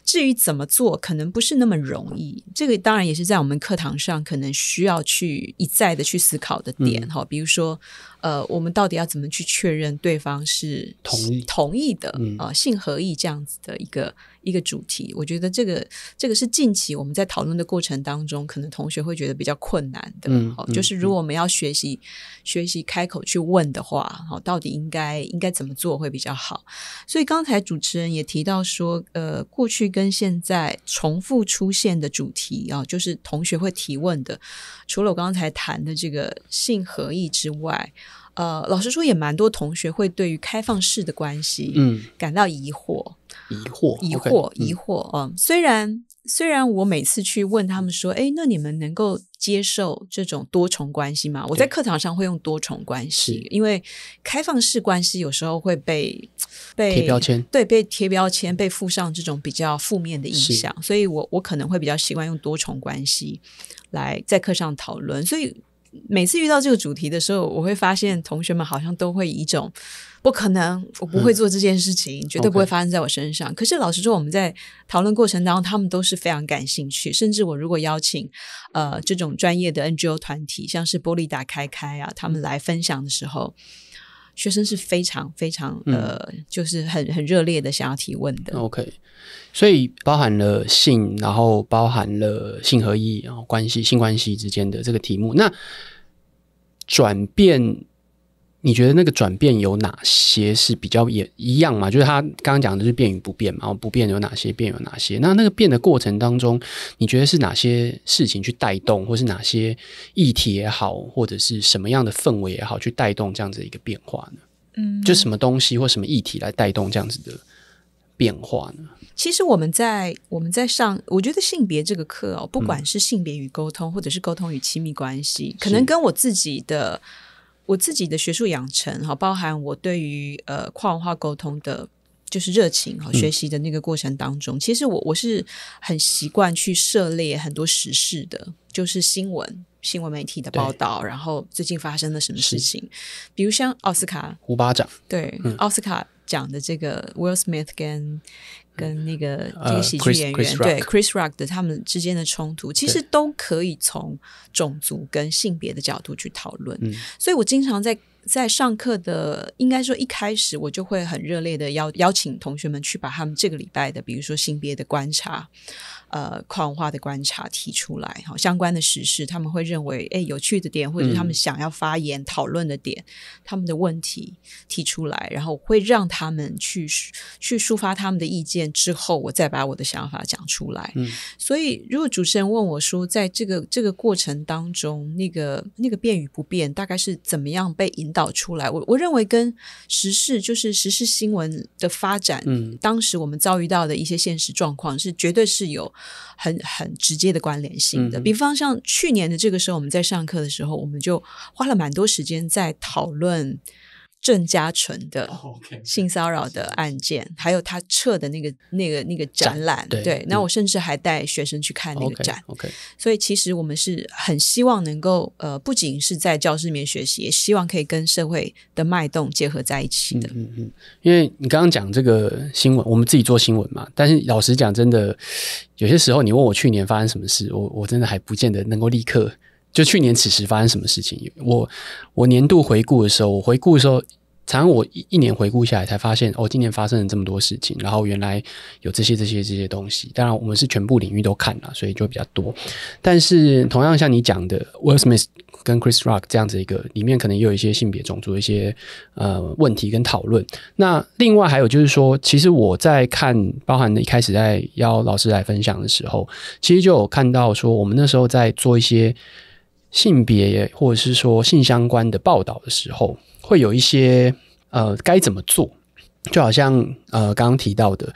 至于怎么做，可能不是那么容易。这个当然也是在我们课堂上可能需要去一再的去思考的点哈。比如说。呃，我们到底要怎么去确认对方是同意同意的啊？性合意这样子的一个一个主题，我觉得这个这个是近期我们在讨论的过程当中，可能同学会觉得比较困难的。好，就是如果我们要学习学习开口去问的话，好，到底应该应该怎么做会比较好？所以刚才主持人也提到说，呃，过去跟现在重复出现的主题啊，就是同学会提问的，除了我刚才谈的这个性合意之外。呃，老实说，也蛮多同学会对于开放式的关系嗯，感到疑惑，疑惑，疑惑，疑惑。嗯，虽然虽然我每次去问他们说，哎，那你们能够接受这种多重关系吗？我在课堂上会用多重关系，因为开放式关系有时候会被被贴标签，对，被贴标签，被附上这种比较负面的印象，所以我我可能会比较习惯用多重关系来在课上讨论，所以。每次遇到这个主题的时候，我会发现同学们好像都会以一种不可能，我不会做这件事情，绝对不会发生在我身上。可是老实说，我们在讨论过程当中，他们都是非常感兴趣。甚至我如果邀请呃这种专业的 NGO 团体，像是玻璃打开开啊，他们来分享的时候。学生是非常非常呃，就是很很热烈的想要提问的。OK，所以包含了性，然后包含了性合一，然后关系性关系之间的这个题目，那转变。你觉得那个转变有哪些是比较也一样嘛？就是他刚刚讲的是变与不变嘛？不变有哪些？变有哪些？那那个变的过程当中，你觉得是哪些事情去带动，或是哪些议题也好，或者是什么样的氛围也好，去带动这样子一个变化呢？嗯，就什么东西或什么议题来带动这样子的变化呢？其实我们在我们在上，我觉得性别这个课哦，不管是性别与沟通，或者是沟通与亲密关系，可能跟我自己的。我自己的学术养成，哈，包含我对于呃跨文化沟通的，就是热情和学习的那个过程当中，其实我我是很习惯去涉猎很多时事的，就是新闻、新闻媒体的报道，然后最近发生了什么事情，比如像奥斯卡胡巴奖，对奥斯卡奖的这个 Will Smith 跟。跟那个这个喜剧演员对 Chris Rock 的他们之间的冲突，其实都可以从种族跟性别的角度去讨论。所以我经常在在上课的，应该说一开始我就会很热烈的邀邀请同学们去把他们这个礼拜的，比如说性别的观察。呃，跨文化的观察提出来哈，相关的实事，他们会认为哎，有趣的点或者他们想要发言讨论的点，他们的问题提出来，然后会让他们去去抒发他们的意见，之后我再把我的想法讲出来。嗯，所以如果主持人问我说，在这个这个过程当中，那个那个变与不变，大概是怎么样被引导出来？我我认为跟时事就是时事新闻的发展，嗯，当时我们遭遇到的一些现实状况是绝对是有。很很直接的关联性的，比方像去年的这个时候，我们在上课的时候，我们就花了蛮多时间在讨论。郑家淳的性骚扰的案件，还有他撤的那个、那个、那个展览，对。那我甚至还带学生去看那个展。OK。所以其实我们是很希望能够，呃，不仅是在教室里面学习，也希望可以跟社会的脉动结合在一起。嗯嗯。因为你刚刚讲这个新闻，我们自己做新闻嘛。但是老实讲，真的有些时候，你问我去年发生什么事，我我真的还不见得能够立刻。就去年此时发生什么事情？我我年度回顾的时候，我回顾的时候，常常我一一年回顾下来才发现，哦，今年发生了这么多事情，然后原来有这些这些这些东西。当然，我们是全部领域都看了，所以就比较多。但是，同样像你讲的，Wellsmith 跟 Chris Rock 这样子一个里面，可能也有一些性别、种族一些呃问题跟讨论。那另外还有就是说，其实我在看，包含一开始在邀老师来分享的时候，其实就有看到说，我们那时候在做一些。性别或者是说性相关的报道的时候，会有一些呃，该怎么做？就好像呃，刚刚提到的。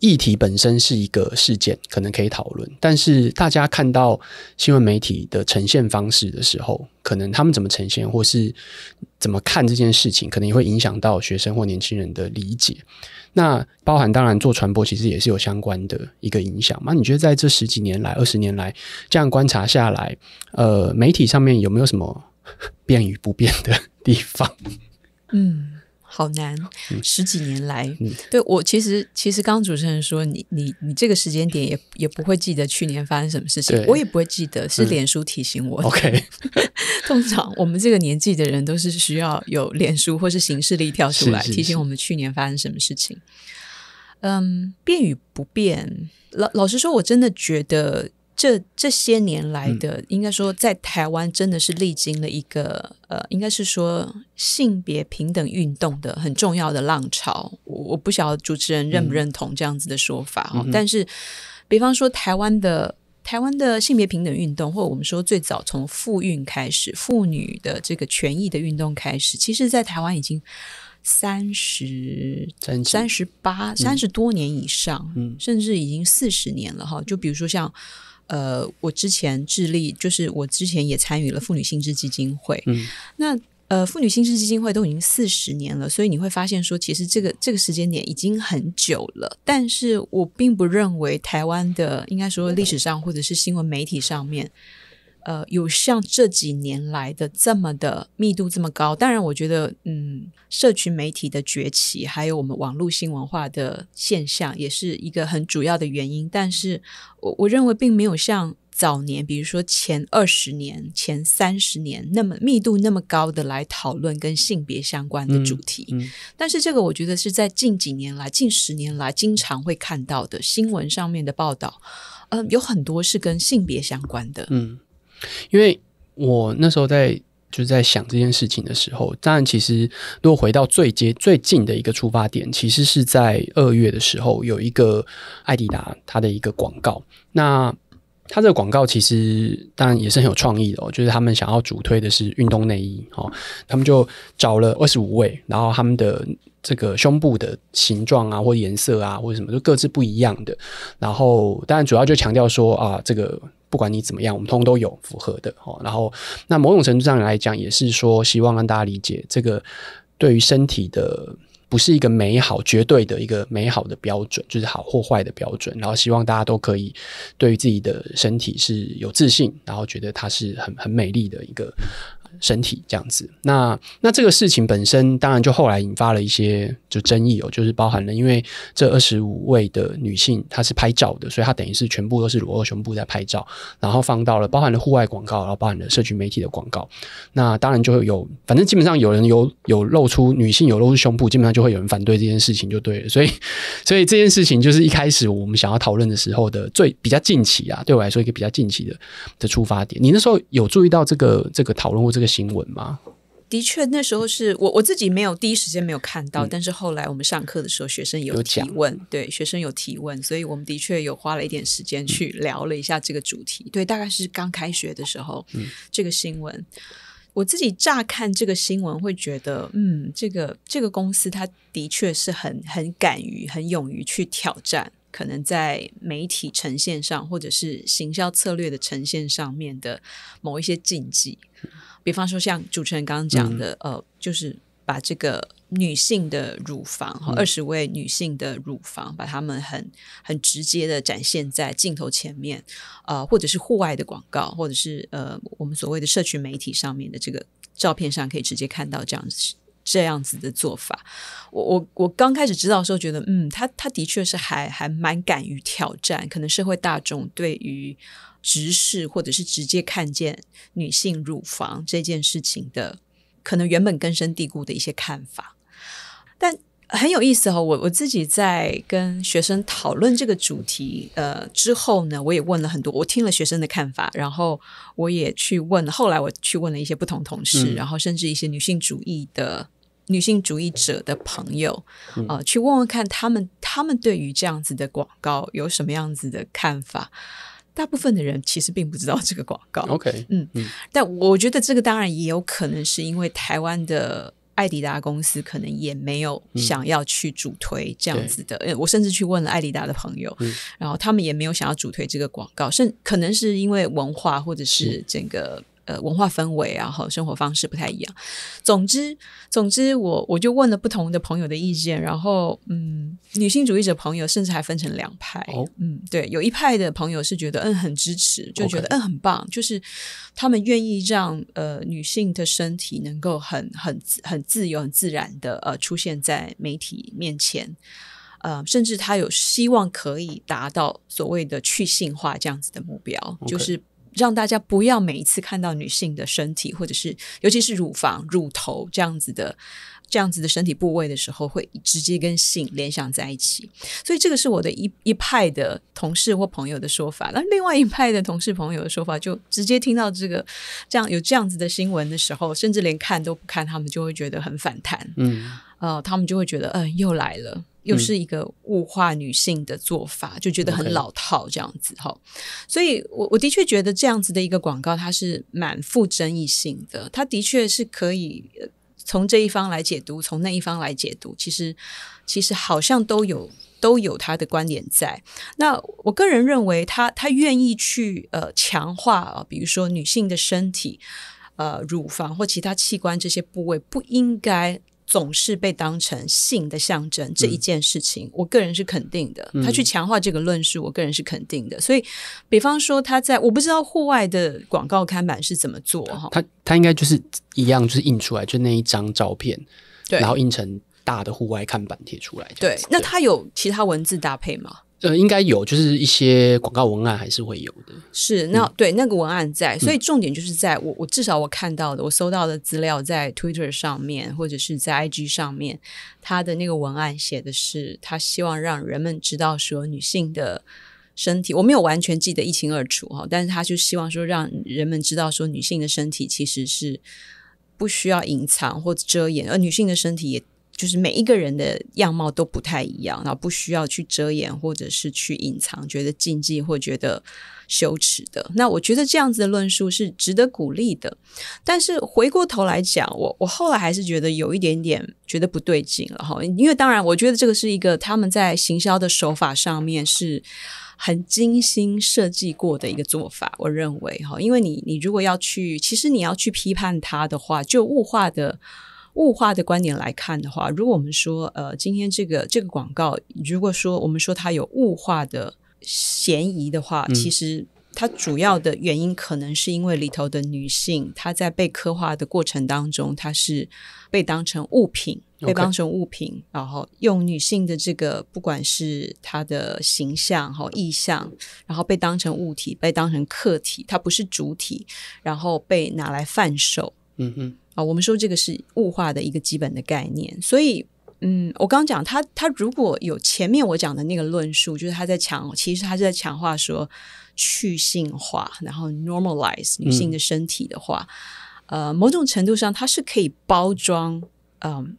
议题本身是一个事件，可能可以讨论。但是大家看到新闻媒体的呈现方式的时候，可能他们怎么呈现，或是怎么看这件事情，可能也会影响到学生或年轻人的理解。那包含当然做传播，其实也是有相关的，一个影响嘛？你觉得在这十几年来、二十年来这样观察下来，呃，媒体上面有没有什么变与不变的地方？嗯。好难，十几年来，对我其实其实刚主持人说，你你你这个时间点也也不会记得去年发生什么事情，我也不会记得是脸书提醒我的。通常我们这个年纪的人都是需要有脸书或是形式力跳出来提醒我们去年发生什么事情。嗯，变与不变，老老实说，我真的觉得。这这些年来的，应该说，在台湾真的是历经了一个呃，应该是说性别平等运动的很重要的浪潮。我我不晓得主持人认不认同这样子的说法哈。但是，比方说台湾的台湾的性别平等运动，或者我们说最早从妇运开始，妇女的这个权益的运动开始，其实在台湾已经三十、三十八、三十多年以上，甚至已经四十年了哈。就比如说像。呃，我之前致力，就是我之前也参与了妇女心智基金会。嗯，那呃，妇女心智基金会都已经四十年了，所以你会发现说，其实这个这个时间点已经很久了。但是我并不认为台湾的应该说历史上或者是新闻媒体上面。呃，有像这几年来的这么的密度这么高，当然，我觉得，嗯，社群媒体的崛起，还有我们网络新文化的现象，也是一个很主要的原因。但是，我我认为，并没有像早年，比如说前二十年、前三十年那么密度那么高的来讨论跟性别相关的主题。但是，这个我觉得是在近几年来、近十年来经常会看到的新闻上面的报道，嗯，有很多是跟性别相关的，嗯。因为我那时候在就是在想这件事情的时候，当然其实如果回到最接最近的一个出发点，其实是在二月的时候有一个艾迪达它的一个广告。那它这个广告其实当然也是很有创意的哦，就是他们想要主推的是运动内衣哦，他们就找了二十五位，然后他们的这个胸部的形状啊或颜色啊或者什么，就各自不一样的。然后当然主要就强调说啊这个。不管你怎么样，我们通通都有符合的哦。然后，那某种程度上来讲，也是说希望让大家理解，这个对于身体的不是一个美好、绝对的一个美好的标准，就是好或坏的标准。然后，希望大家都可以对于自己的身体是有自信，然后觉得它是很很美丽的一个。身体这样子，那那这个事情本身当然就后来引发了一些就争议哦，就是包含了因为这二十五位的女性她是拍照的，所以她等于是全部都是裸露胸部在拍照，然后放到了包含了户外广告，然后包含了社群媒体的广告，那当然就会有，反正基本上有人有有露出女性有露出胸部，基本上就会有人反对这件事情就对了，所以 所以这件事情就是一开始我们想要讨论的时候的最比较近期啊，对我来说一个比较近期的的出发点，你那时候有注意到这个这个讨论或者。这个新闻吗？的确，那时候是我我自己没有第一时间没有看到，但是后来我们上课的时候，学生有提问，对学生有提问，所以我们的确有花了一点时间去聊了一下这个主题。对，大概是刚开学的时候，这个新闻，我自己乍看这个新闻会觉得，嗯，这个这个公司，他的确是很很敢于、很勇于去挑战，可能在媒体呈现上，或者是行销策略的呈现上面的某一些禁忌。比方说，像主持人刚刚讲的，呃，就是把这个女性的乳房，二十位女性的乳房，把她们很很直接的展现在镜头前面，呃，或者是户外的广告，或者是呃，我们所谓的社群媒体上面的这个照片上，可以直接看到这样子这样子的做法。我我我刚开始知道的时候，觉得，嗯，他他的确是还还蛮敢于挑战，可能社会大众对于。直视或者是直接看见女性乳房这件事情的，可能原本根深蒂固的一些看法。但很有意思哈，我我自己在跟学生讨论这个主题呃之后呢，我也问了很多，我听了学生的看法，然后我也去问，后来我去问了一些不同同事，然后甚至一些女性主义的女性主义者的朋友呃，去问问看他们他们对于这样子的广告有什么样子的看法。大部分的人其实并不知道这个广告。OK，嗯，但我觉得这个当然也有可能是因为台湾的艾迪达公司可能也没有想要去主推这样子的。我甚至去问了艾迪达的朋友，然后他们也没有想要主推这个广告，甚可能是因为文化或者是整个。呃，文化氛围啊，和生活方式不太一样。总之，总之，我我就问了不同的朋友的意见，然后，嗯，女性主义者朋友甚至还分成两派。哦，嗯，对，有一派的朋友是觉得，嗯，很支持，就觉得，嗯，很棒，就是他们愿意让呃女性的身体能够很很很自由、很自然的呃出现在媒体面前，呃，甚至他有希望可以达到所谓的去性化这样子的目标，就是。让大家不要每一次看到女性的身体，或者是尤其是乳房、乳头这样子的、这样子的身体部位的时候，会直接跟性联想在一起。所以这个是我的一一派的同事或朋友的说法。那另外一派的同事朋友的说法，就直接听到这个这样有这样子的新闻的时候，甚至连看都不看，他们就会觉得很反弹。嗯，呃，他们就会觉得，嗯，又来了。又是一个物化女性的做法，就觉得很老套这样子哈。所以，我我的确觉得这样子的一个广告，它是蛮富争议性的。它的确是可以从这一方来解读，从那一方来解读。其实，其实好像都有都有它的观点在。那我个人认为，他他愿意去呃强化啊，比如说女性的身体、呃乳房或其他器官这些部位不应该。总是被当成性的象征这一件事情，我个人是肯定的。他去强化这个论述，我个人是肯定的。所以，比方说他在我不知道户外的广告看板是怎么做哈，他他应该就是一样，就是印出来就那一张照片，对，然后印成大的户外看板贴出来。对，那他有其他文字搭配吗？呃，应该有，就是一些广告文案还是会有的。是，那对那个文案在，所以重点就是在我我至少我看到的，我搜到的资料在 Twitter 上面或者是在 IG 上面，他的那个文案写的是，他希望让人们知道说女性的身体，我没有完全记得一清二楚哈，但是他就希望说让人们知道说女性的身体其实是不需要隐藏或者遮掩，而女性的身体也。就是每一个人的样貌都不太一样，然后不需要去遮掩或者是去隐藏，觉得禁忌或觉得羞耻的。那我觉得这样子的论述是值得鼓励的。但是回过头来讲，我我后来还是觉得有一点点觉得不对劲了哈。因为当然，我觉得这个是一个他们在行销的手法上面是很精心设计过的一个做法。我认为哈，因为你你如果要去，其实你要去批判他的话，就物化的。物化的观点来看的话，如果我们说，呃，今天这个这个广告，如果说我们说它有物化的嫌疑的话，其实它主要的原因可能是因为里头的女性，她在被刻画的过程当中，她是被当成物品，被当成物品，然后用女性的这个不管是她的形象、和意象，然后被当成物体，被当成客体，她不是主体，然后被拿来贩售。嗯哼。我们说这个是物化的一个基本的概念，所以，嗯，我刚刚讲他，他如果有前面我讲的那个论述，就是他在强，其实他是在强化说去性化，然后 normalize 女性的身体的话，呃，某种程度上它是可以包装，嗯。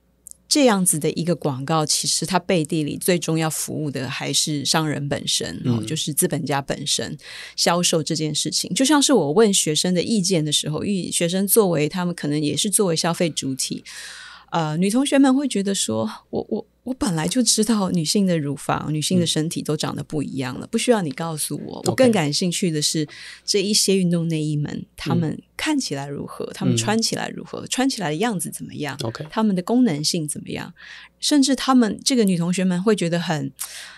这样子的一个广告，其实它背地里最终要服务的还是商人本身，就是资本家本身销售这件事情。就像是我问学生的意见的时候，因为学生作为他们可能也是作为消费主体，呃，女同学们会觉得说，我我我本来就知道女性的乳房、女性的身体都长得不一样了，不需要你告诉我。我更感兴趣的是这一些运动内衣们，他们。看起来如何？他们穿起来如何？穿起来的样子怎么样？他们的功能性怎么样？甚至他们这个女同学们会觉得很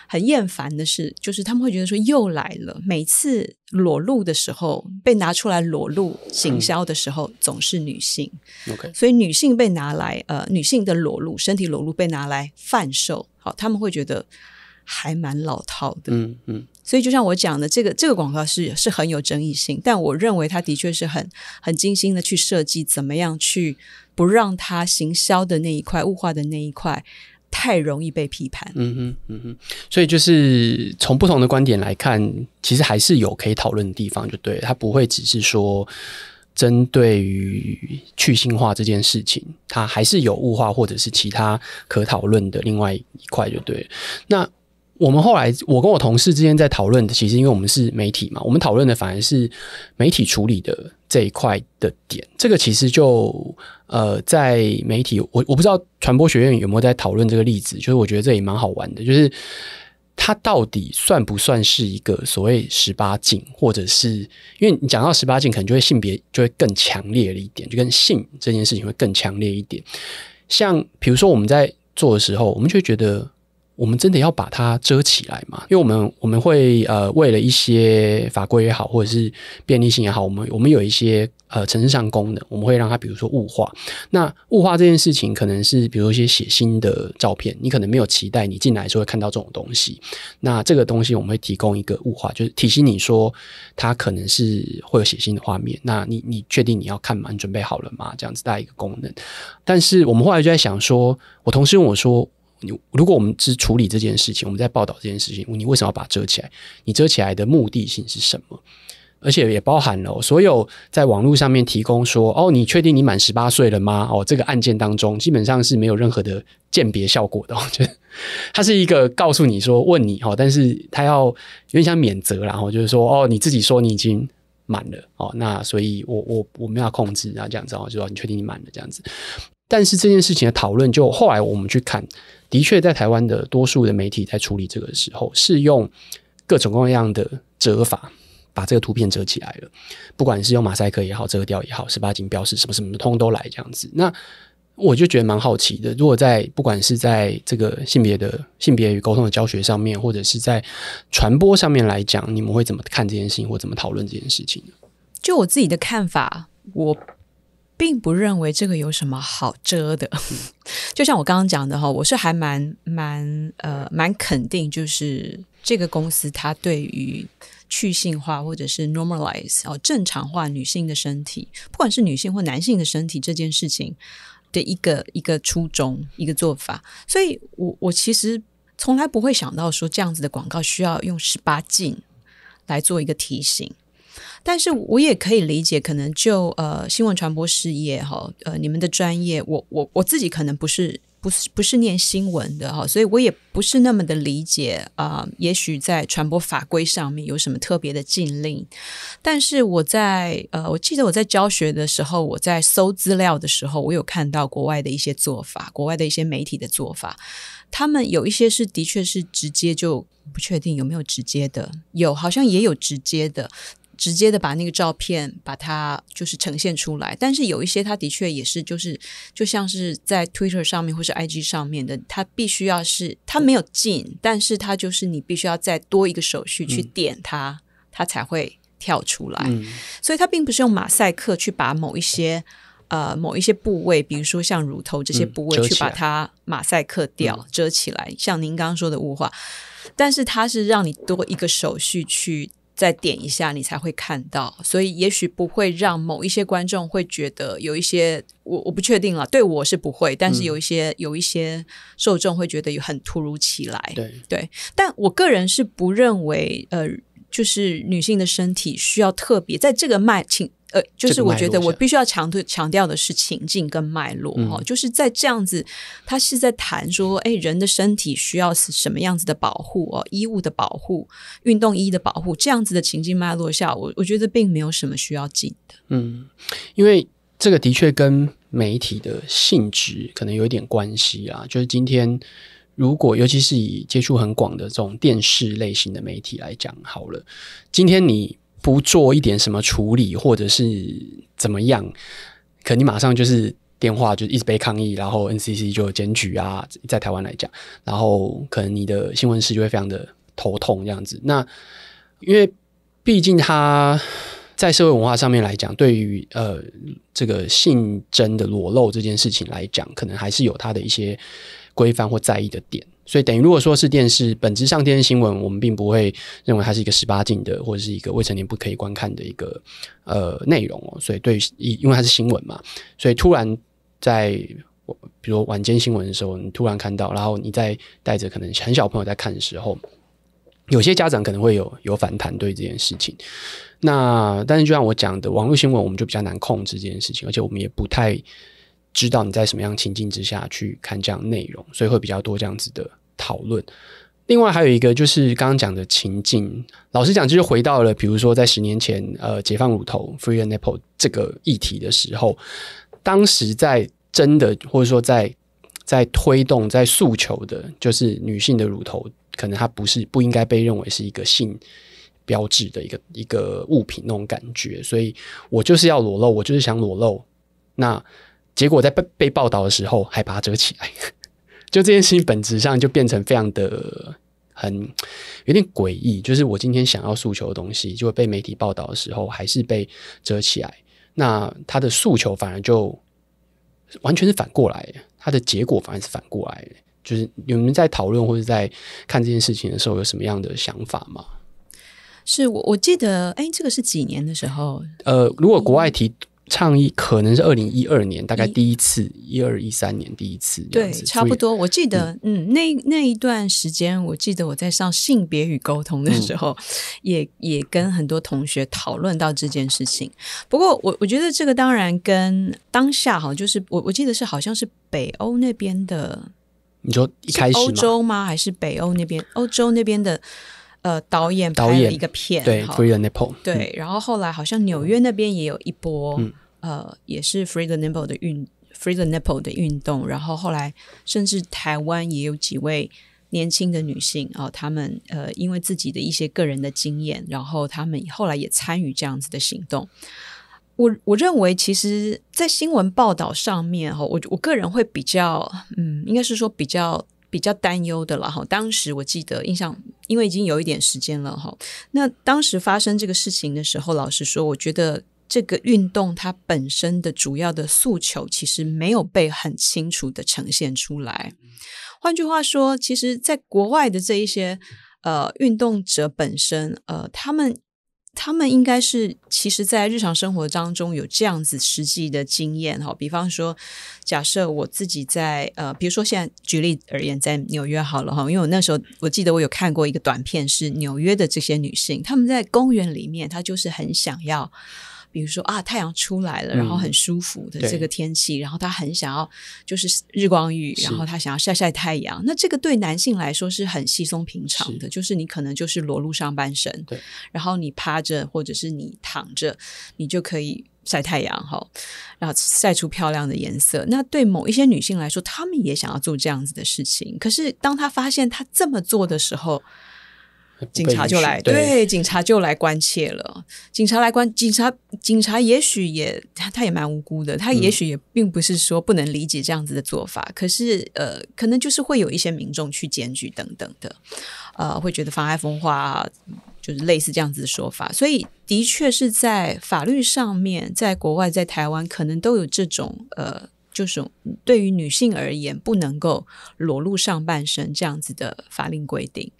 很厌烦的是，就是他们会觉得说又来了，每次裸露的时候被拿出来裸露行销的时候，总是女性。所以女性被拿来呃，女性的裸露、身体裸露被拿来贩售，好，他们会觉得还蛮老套的。嗯嗯。所以，就像我讲的，这个这个广告是是很有争议性，但我认为他的确是很很精心的去设计，怎么样去不让它行销的那一块、雾化的那一块太容易被批判。嗯哼，嗯哼。所以，就是从不同的观点来看，其实还是有可以讨论的地方，就对。它不会只是说针对于去性化这件事情，它还是有雾化或者是其他可讨论的另外一块，就对。那。我们后来，我跟我同事之间在讨论，的，其实因为我们是媒体嘛，我们讨论的反而是媒体处理的这一块的点。这个其实就呃，在媒体，我我不知道传播学院有没有在讨论这个例子，就是我觉得这也蛮好玩的，就是它到底算不算是一个所谓十八禁，或者是因为你讲到十八禁，可能就会性别就会更强烈了一点，就跟性这件事情会更强烈一点。像比如说我们在做的时候，我们就觉得。我们真的要把它遮起来嘛？因为我们我们会呃为了一些法规也好，或者是便利性也好，我们我们有一些呃城市上功能，我们会让它比如说雾化。那雾化这件事情可能是比如一些写腥的照片，你可能没有期待你进来时候会看到这种东西。那这个东西我们会提供一个雾化，就是提醒你说它可能是会有写腥的画面。那你你确定你要看吗？你准备好了吗？这样子带一个功能。但是我们后来就在想说，我同事问我说。你如果我们只处理这件事情，我们在报道这件事情，你为什么要把遮起来？你遮起来的目的性是什么？而且也包含了所有在网络上面提供说：“哦，你确定你满十八岁了吗？”哦，这个案件当中基本上是没有任何的鉴别效果的。我觉得它是一个告诉你说问你哦，但是他要有点想免责，然后就是说哦，你自己说你已经满了哦，那所以我我我们要控制啊这样子哦，就说你确定你满了这样子。但是这件事情的讨论，就后来我们去看。的确，在台湾的多数的媒体在处理这个时候，是用各种各样的折法把这个图片折起来了，不管是用马赛克也好，折掉也好，十八禁标识什么什么通都来这样子。那我就觉得蛮好奇的，如果在不管是在这个性别的性别与沟通的教学上面，或者是在传播上面来讲，你们会怎么看这件事情，或怎么讨论这件事情呢？就我自己的看法，我。并不认为这个有什么好遮的，就像我刚刚讲的哈，我是还蛮蛮呃蛮肯定，就是这个公司它对于去性化或者是 normalize 哦正常化女性的身体，不管是女性或男性的身体这件事情的一个一个初衷一个做法，所以我我其实从来不会想到说这样子的广告需要用十八禁来做一个提醒。但是我也可以理解，可能就呃新闻传播事业哈，呃你们的专业，我我我自己可能不是不是不是念新闻的哈，所以我也不是那么的理解啊。也许在传播法规上面有什么特别的禁令，但是我在呃我记得我在教学的时候，我在搜资料的时候，我有看到国外的一些做法，国外的一些媒体的做法，他们有一些是的确是直接就不确定有没有直接的，有好像也有直接的。直接的把那个照片把它就是呈现出来，但是有一些它的确也是就是就像是在 Twitter 上面或是 IG 上面的，它必须要是它没有进，但是它就是你必须要再多一个手续去点它，它才会跳出来。所以它并不是用马赛克去把某一些呃某一些部位，比如说像乳头这些部位去把它马赛克掉遮起来，像您刚刚说的雾化，但是它是让你多一个手续去。再点一下，你才会看到，所以也许不会让某一些观众会觉得有一些，我我不确定了。对我是不会，但是有一些有一些受众会觉得有很突如其来。对对，但我个人是不认为，呃，就是女性的身体需要特别在这个脉请。呃，就是我觉得我必须要强调强调的是情境跟脉络哈，就是在这样子，他是在谈说，哎，人的身体需要是什么样子的保护哦，衣物的保护，运动衣的保护，这样子的情境脉络下，我我觉得并没有什么需要紧的。嗯，因为这个的确跟媒体的性质可能有一点关系啊，就是今天如果尤其是以接触很广的这种电视类型的媒体来讲好了，今天你。不做一点什么处理，或者是怎么样，可能马上就是电话就一直被抗议，然后 NCC 就检举啊，在台湾来讲，然后可能你的新闻室就会非常的头痛这样子。那因为毕竟他在社会文化上面来讲，对于呃这个性征的裸露这件事情来讲，可能还是有他的一些规范或在意的点。所以等于，如果说是电视本质上电视新闻，我们并不会认为它是一个十八禁的，或者是一个未成年不可以观看的一个呃内容哦。所以对，因为它是新闻嘛，所以突然在比如晚间新闻的时候，你突然看到，然后你在带着可能很小朋友在看的时候，有些家长可能会有有反弹对这件事情。那但是就像我讲的，网络新闻我们就比较难控制这件事情，而且我们也不太。知道你在什么样情境之下去看这样内容，所以会比较多这样子的讨论。另外还有一个就是刚刚讲的情境，老实讲就是回到了，比如说在十年前，呃，解放乳头 （free a nipple） 这个议题的时候，当时在真的或者说在在推动、在诉求的，就是女性的乳头可能它不是不应该被认为是一个性标志的一个一个物品那种感觉。所以我就是要裸露，我就是想裸露。那结果在被被报道的时候还把它遮起来，就这件事情本质上就变成非常的很有点诡异。就是我今天想要诉求的东西，就被媒体报道的时候还是被遮起来，那他的诉求反而就完全是反过来，他的结果反而是反过来。就是你们在讨论或者在看这件事情的时候，有什么样的想法吗？是我我记得，哎，这个是几年的时候？呃，如果国外提。倡议可能是二零一二年，大概第一次，一二一三年第一次，对，差不多。我记得，嗯，那那一段时间，我记得我在上性别与沟通的时候，也也跟很多同学讨论到这件事情。不过，我我觉得这个当然跟当下哈，就是我我记得是好像是北欧那边的，你说始欧洲吗？还是北欧那边？欧洲那边的。呃，导演拍了一个片，对，Free nipple，对，然后后来好像纽约那边也有一波，呃，也是 Free the nipple 的运，Free the nipple 的运动，然后后来甚至台湾也有几位年轻的女性啊，她们呃，因为自己的一些个人的经验，然后她们后来也参与这样子的行动。我我认为，其实，在新闻报道上面哈，我我个人会比较，嗯，应该是说比较。比较担忧的了哈，当时我记得印象，因为已经有一点时间了哈。那当时发生这个事情的时候，老实说，我觉得这个运动它本身的主要的诉求其实没有被很清楚的呈现出来。换句话说，其实在国外的这一些呃运动者本身呃他们。他们应该是，其实，在日常生活当中有这样子实际的经验哈。比方说，假设我自己在呃，比如说现在举例而言，在纽约好了哈，因为我那时候我记得我有看过一个短片，是纽约的这些女性，她们在公园里面，她就是很想要。比如说啊，太阳出来了，然后很舒服的这个天气，然后他很想要就是日光浴，然后他想要晒晒太阳。那这个对男性来说是很稀松平常的，就是你可能就是裸露上半身，然后你趴着或者是你躺着，你就可以晒太阳哈，然后晒出漂亮的颜色。那对某一些女性来说，她们也想要做这样子的事情，可是当她发现她这么做的时候。警察就来，对，警察就来关切了。警察来关，警察警察也许也，他也蛮无辜的。他也许也并不是说不能理解这样子的做法，可是呃，可能就是会有一些民众去检举等等的，呃，会觉得妨碍风化，就是类似这样子的说法。所以的确是在法律上面，在国外，在台湾可能都有这种呃，就是对于女性而言不能够裸露上半身这样子的法令规定。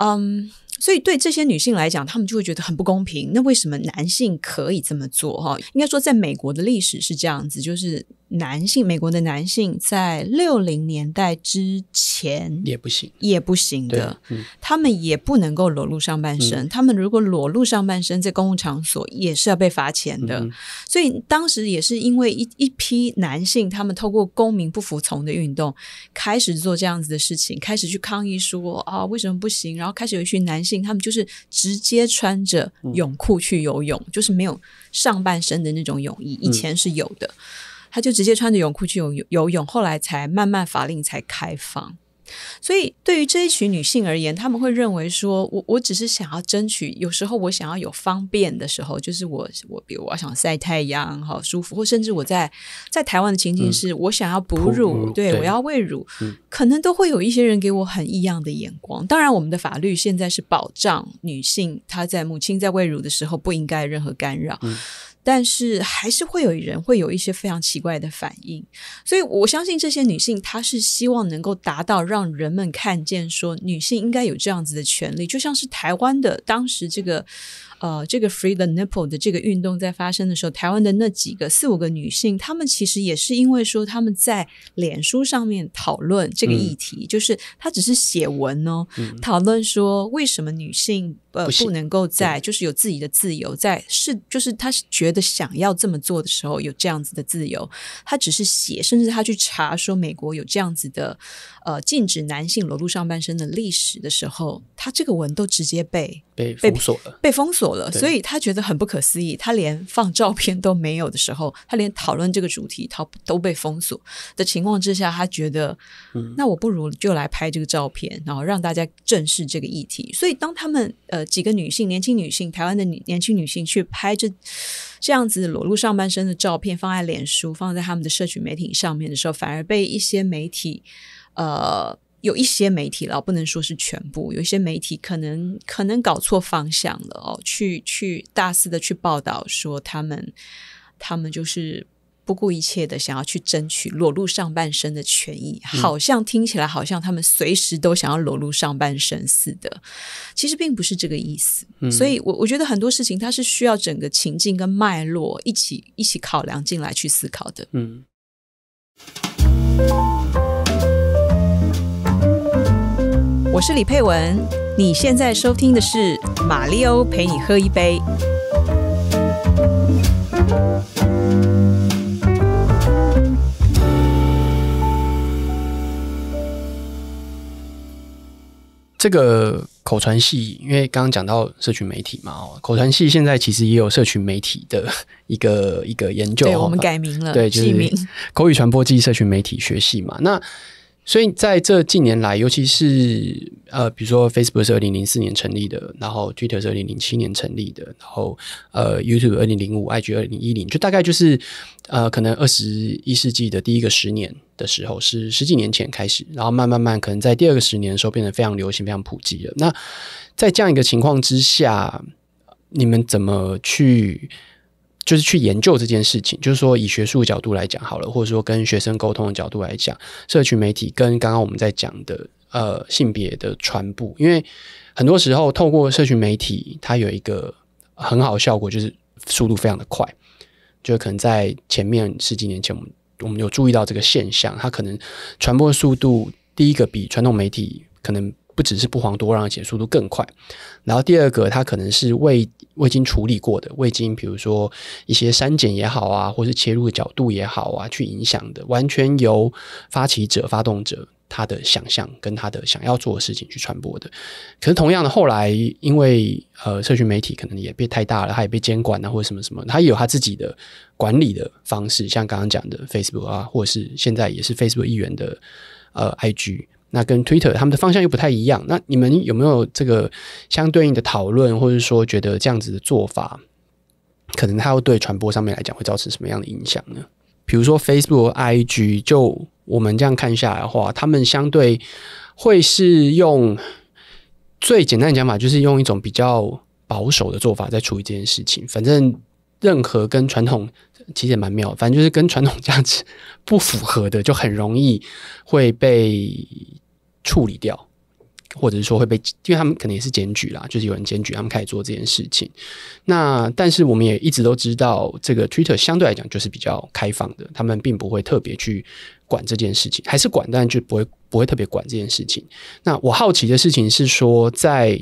嗯，所以对这些女性来讲，她们就会觉得很不公平。那为什么男性可以这么做？哈，应该说，在美国的历史是这样子，就是。男性，美国的男性在六零年代之前也不行，也不行的，他们也不能够裸露上半身。他们如果裸露上半身在公共场所也是要被罚钱的。所以当时也是因为一一批男性，他们透过公民不服从的运动开始做这样子的事情，开始去抗议说啊，为什么不行？然后开始有一群男性，他们就是直接穿着泳裤去游泳，就是没有上半身的那种泳衣。以前是有的。他就直接穿着泳裤去游游泳，后来才慢慢法令才开放。所以对于这一群女性而言，他们会认为说，我我只是想要争取，有时候我想要有方便的时候，就是我我比如我要想晒太阳，好舒服，或甚至我在在台湾的情景是我想要哺乳，对我要喂乳，可能都会有一些人给我很异样的眼光。当然，我们的法律现在是保障女性她在母亲在喂乳的时候不应该任何干扰。但是还是会有人会有一些非常奇怪的反应，所以我相信这些女性她是希望能够达到让人们看见，说女性应该有这样子的权利，就像是台湾的当时这个。呃，这个 free the nipple 的这个运动在发生的时候，台湾的那几个四五个女性，她们其实也是因为说，她们在脸书上面讨论这个议题，就是她只是写文哦，讨论说为什么女性呃不能够在就是有自己的自由，在是就是她觉得想要这么做的时候，有这样子的自由，她只是写，甚至她去查说美国有这样子的呃禁止男性裸露上半身的历史的时候，她这个文都直接被。被封锁了，被封锁了，所以他觉得很不可思议。他连放照片都没有的时候，他连讨论这个主题，他都被封锁的情况之下，他觉得，嗯，那我不如就来拍这个照片，然后让大家正视这个议题。所以，当他们呃几个女性，年轻女性，台湾的女年轻女性去拍这这样子裸露上半身的照片，放在脸书，放在他们的社群媒体上面的时候，反而被一些媒体呃。有一些媒体了，不能说是全部。有一些媒体可能可能搞错方向了哦，去去大肆的去报道说他们他们就是不顾一切的想要去争取裸露上半身的权益，好像听起来好像他们随时都想要裸露上半身似的。其实并不是这个意思，所以我我觉得很多事情它是需要整个情境跟脉络一起一起考量进来去思考的。嗯。我是李佩文，你现在收听的是《马利欧陪你喝一杯》。这个口传系，因为刚刚讲到社群媒体嘛，哦，口传系现在其实也有社群媒体的一个一个研究。对，我们改名了，对，就是口语传播暨社群媒体学系嘛。那。所以在这近年来，尤其是呃，比如说 Facebook 是二零零四年成立的，然后 Twitter 是二零零七年成立的，然后呃 YouTube 二零零五，IG 二零一零，就大概就是呃，可能二十一世纪的第一个十年的时候是十几年前开始，然后慢慢慢可能在第二个十年的时候变得非常流行、非常普及了。那在这样一个情况之下，你们怎么去？就是去研究这件事情，就是说以学术角度来讲好了，或者说跟学生沟通的角度来讲，社群媒体跟刚刚我们在讲的呃性别的传播，因为很多时候透过社群媒体，它有一个很好的效果，就是速度非常的快，就可能在前面十几年前，我们我们有注意到这个现象，它可能传播速度第一个比传统媒体可能不只是不遑多让，而且速度更快，然后第二个它可能是为未经处理过的，未经比如说一些删减也好啊，或是切入的角度也好啊，去影响的，完全由发起者、发动者他的想象跟他的想要做的事情去传播的。可是同样的，后来因为呃，社群媒体可能也被太大了，他也被监管啊，或者什么什么，他也有他自己的管理的方式，像刚刚讲的 Facebook 啊，或者是现在也是 Facebook 一员的呃 IG。那跟 Twitter 他们的方向又不太一样。那你们有没有这个相对应的讨论，或者说觉得这样子的做法，可能它会对传播上面来讲会造成什么样的影响呢？比如说 Facebook、IG，就我们这样看下来的话，他们相对会是用最简单的讲法，就是用一种比较保守的做法在处理这件事情。反正任何跟传统其实也蛮妙，反正就是跟传统价值不符合的，就很容易会被。处理掉，或者是说会被，因为他们可能也是检举啦，就是有人检举，他们开始做这件事情。那但是我们也一直都知道，这个 Twitter 相对来讲就是比较开放的，他们并不会特别去管这件事情，还是管，但就不会不会特别管这件事情。那我好奇的事情是说，在。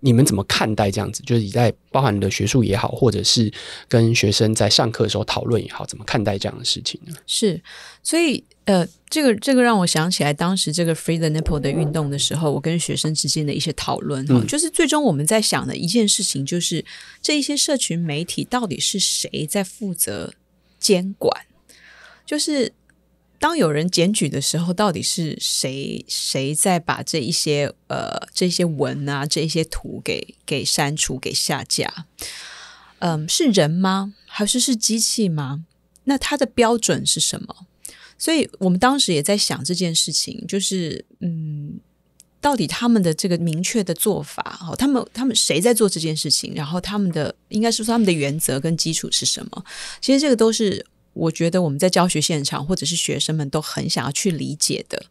你们怎么看待这样子？就是你在包含你的学术也好，或者是跟学生在上课的时候讨论也好，怎么看待这样的事情呢？是，所以呃，这个这个让我想起来当时这个 Free the nipple 的运动的时候，我跟学生之间的一些讨论哈，就是最终我们在想的一件事情就是，这一些社群媒体到底是谁在负责监管？就是。当有人检举的时候，到底是谁谁在把这一些呃这些文啊这些图给给删除给下架？嗯，是人吗？还是是机器吗？那它的标准是什么？所以我们当时也在想这件事情，就是嗯，到底他们的这个明确的做法，哦，他们他们谁在做这件事情？然后他们的应该是他们的原则跟基础是什么？其实这个都是。我觉得我们在教学现场或者是学生们都很想要去理解的，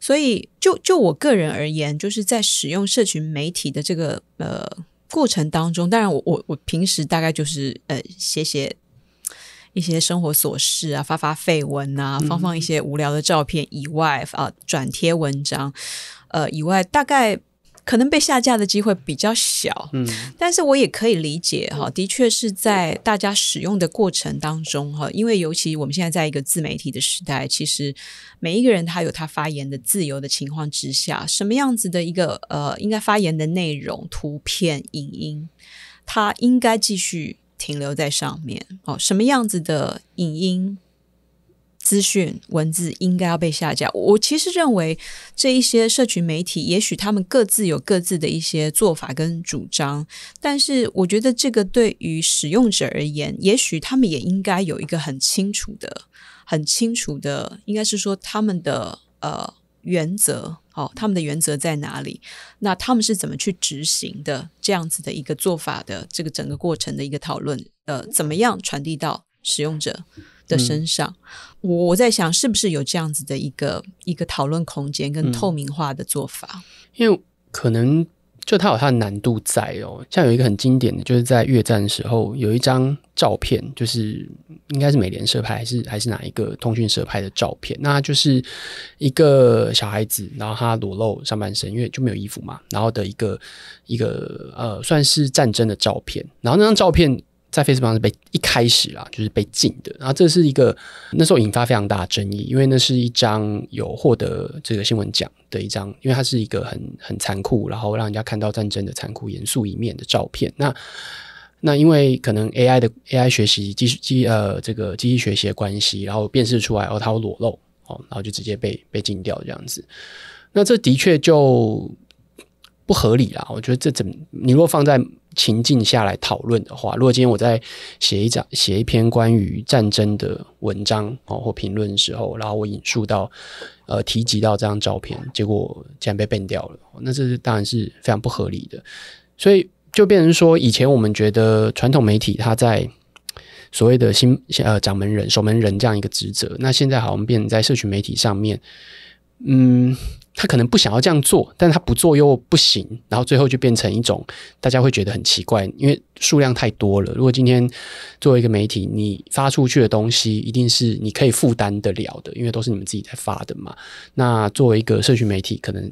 所以就就我个人而言，就是在使用社群媒体的这个呃过程当中，当然我我我平时大概就是呃写写一些生活琐事啊，发发废文啊，放放一些无聊的照片以外啊，转贴文章呃以外，大概。可能被下架的机会比较小，嗯，但是我也可以理解哈，的确是在大家使用的过程当中哈，因为尤其我们现在在一个自媒体的时代，其实每一个人他有他发言的自由的情况之下，什么样子的一个呃应该发言的内容、图片、影音，他应该继续停留在上面哦，什么样子的影音。资讯文字应该要被下架。我其实认为这一些社群媒体，也许他们各自有各自的一些做法跟主张，但是我觉得这个对于使用者而言，也许他们也应该有一个很清楚的、很清楚的，应该是说他们的呃原则，哦，他们的原则在哪里？那他们是怎么去执行的？这样子的一个做法的这个整个过程的一个讨论，呃，怎么样传递到使用者？的身上，我我在想，是不是有这样子的一个一个讨论空间跟透明化的做法？因为可能就它有它的难度在哦。像有一个很经典的，就是在越战的时候，有一张照片，就是应该是美联社拍还是还是哪一个通讯社拍的照片？那就是一个小孩子，然后他裸露上半身，因为就没有衣服嘛，然后的一个一个呃，算是战争的照片。然后那张照片。在 Facebook 上被一开始啦，就是被禁的。然后这是一个那时候引发非常大的争议，因为那是一张有获得这个新闻奖的一张，因为它是一个很很残酷，然后让人家看到战争的残酷严肃一面的照片。那那因为可能 AI 的 AI 学习机机呃这个机器学习的关系，然后辨识出来，然后它有裸露哦，然后就直接被被禁掉这样子。那这的确就不合理啦。我觉得这怎你如果放在。情境下来讨论的话，如果今天我在写一张、写一篇关于战争的文章哦或评论的时候，然后我引述到、呃提及到这张照片，结果竟然被变掉了，那这是当然是非常不合理的。所以就变成说，以前我们觉得传统媒体它在所谓的新呃掌门人、守门人这样一个职责，那现在好像变成在社群媒体上面。嗯，他可能不想要这样做，但他不做又不行，然后最后就变成一种大家会觉得很奇怪，因为数量太多了。如果今天作为一个媒体，你发出去的东西一定是你可以负担得了的，因为都是你们自己在发的嘛。那作为一个社群媒体，可能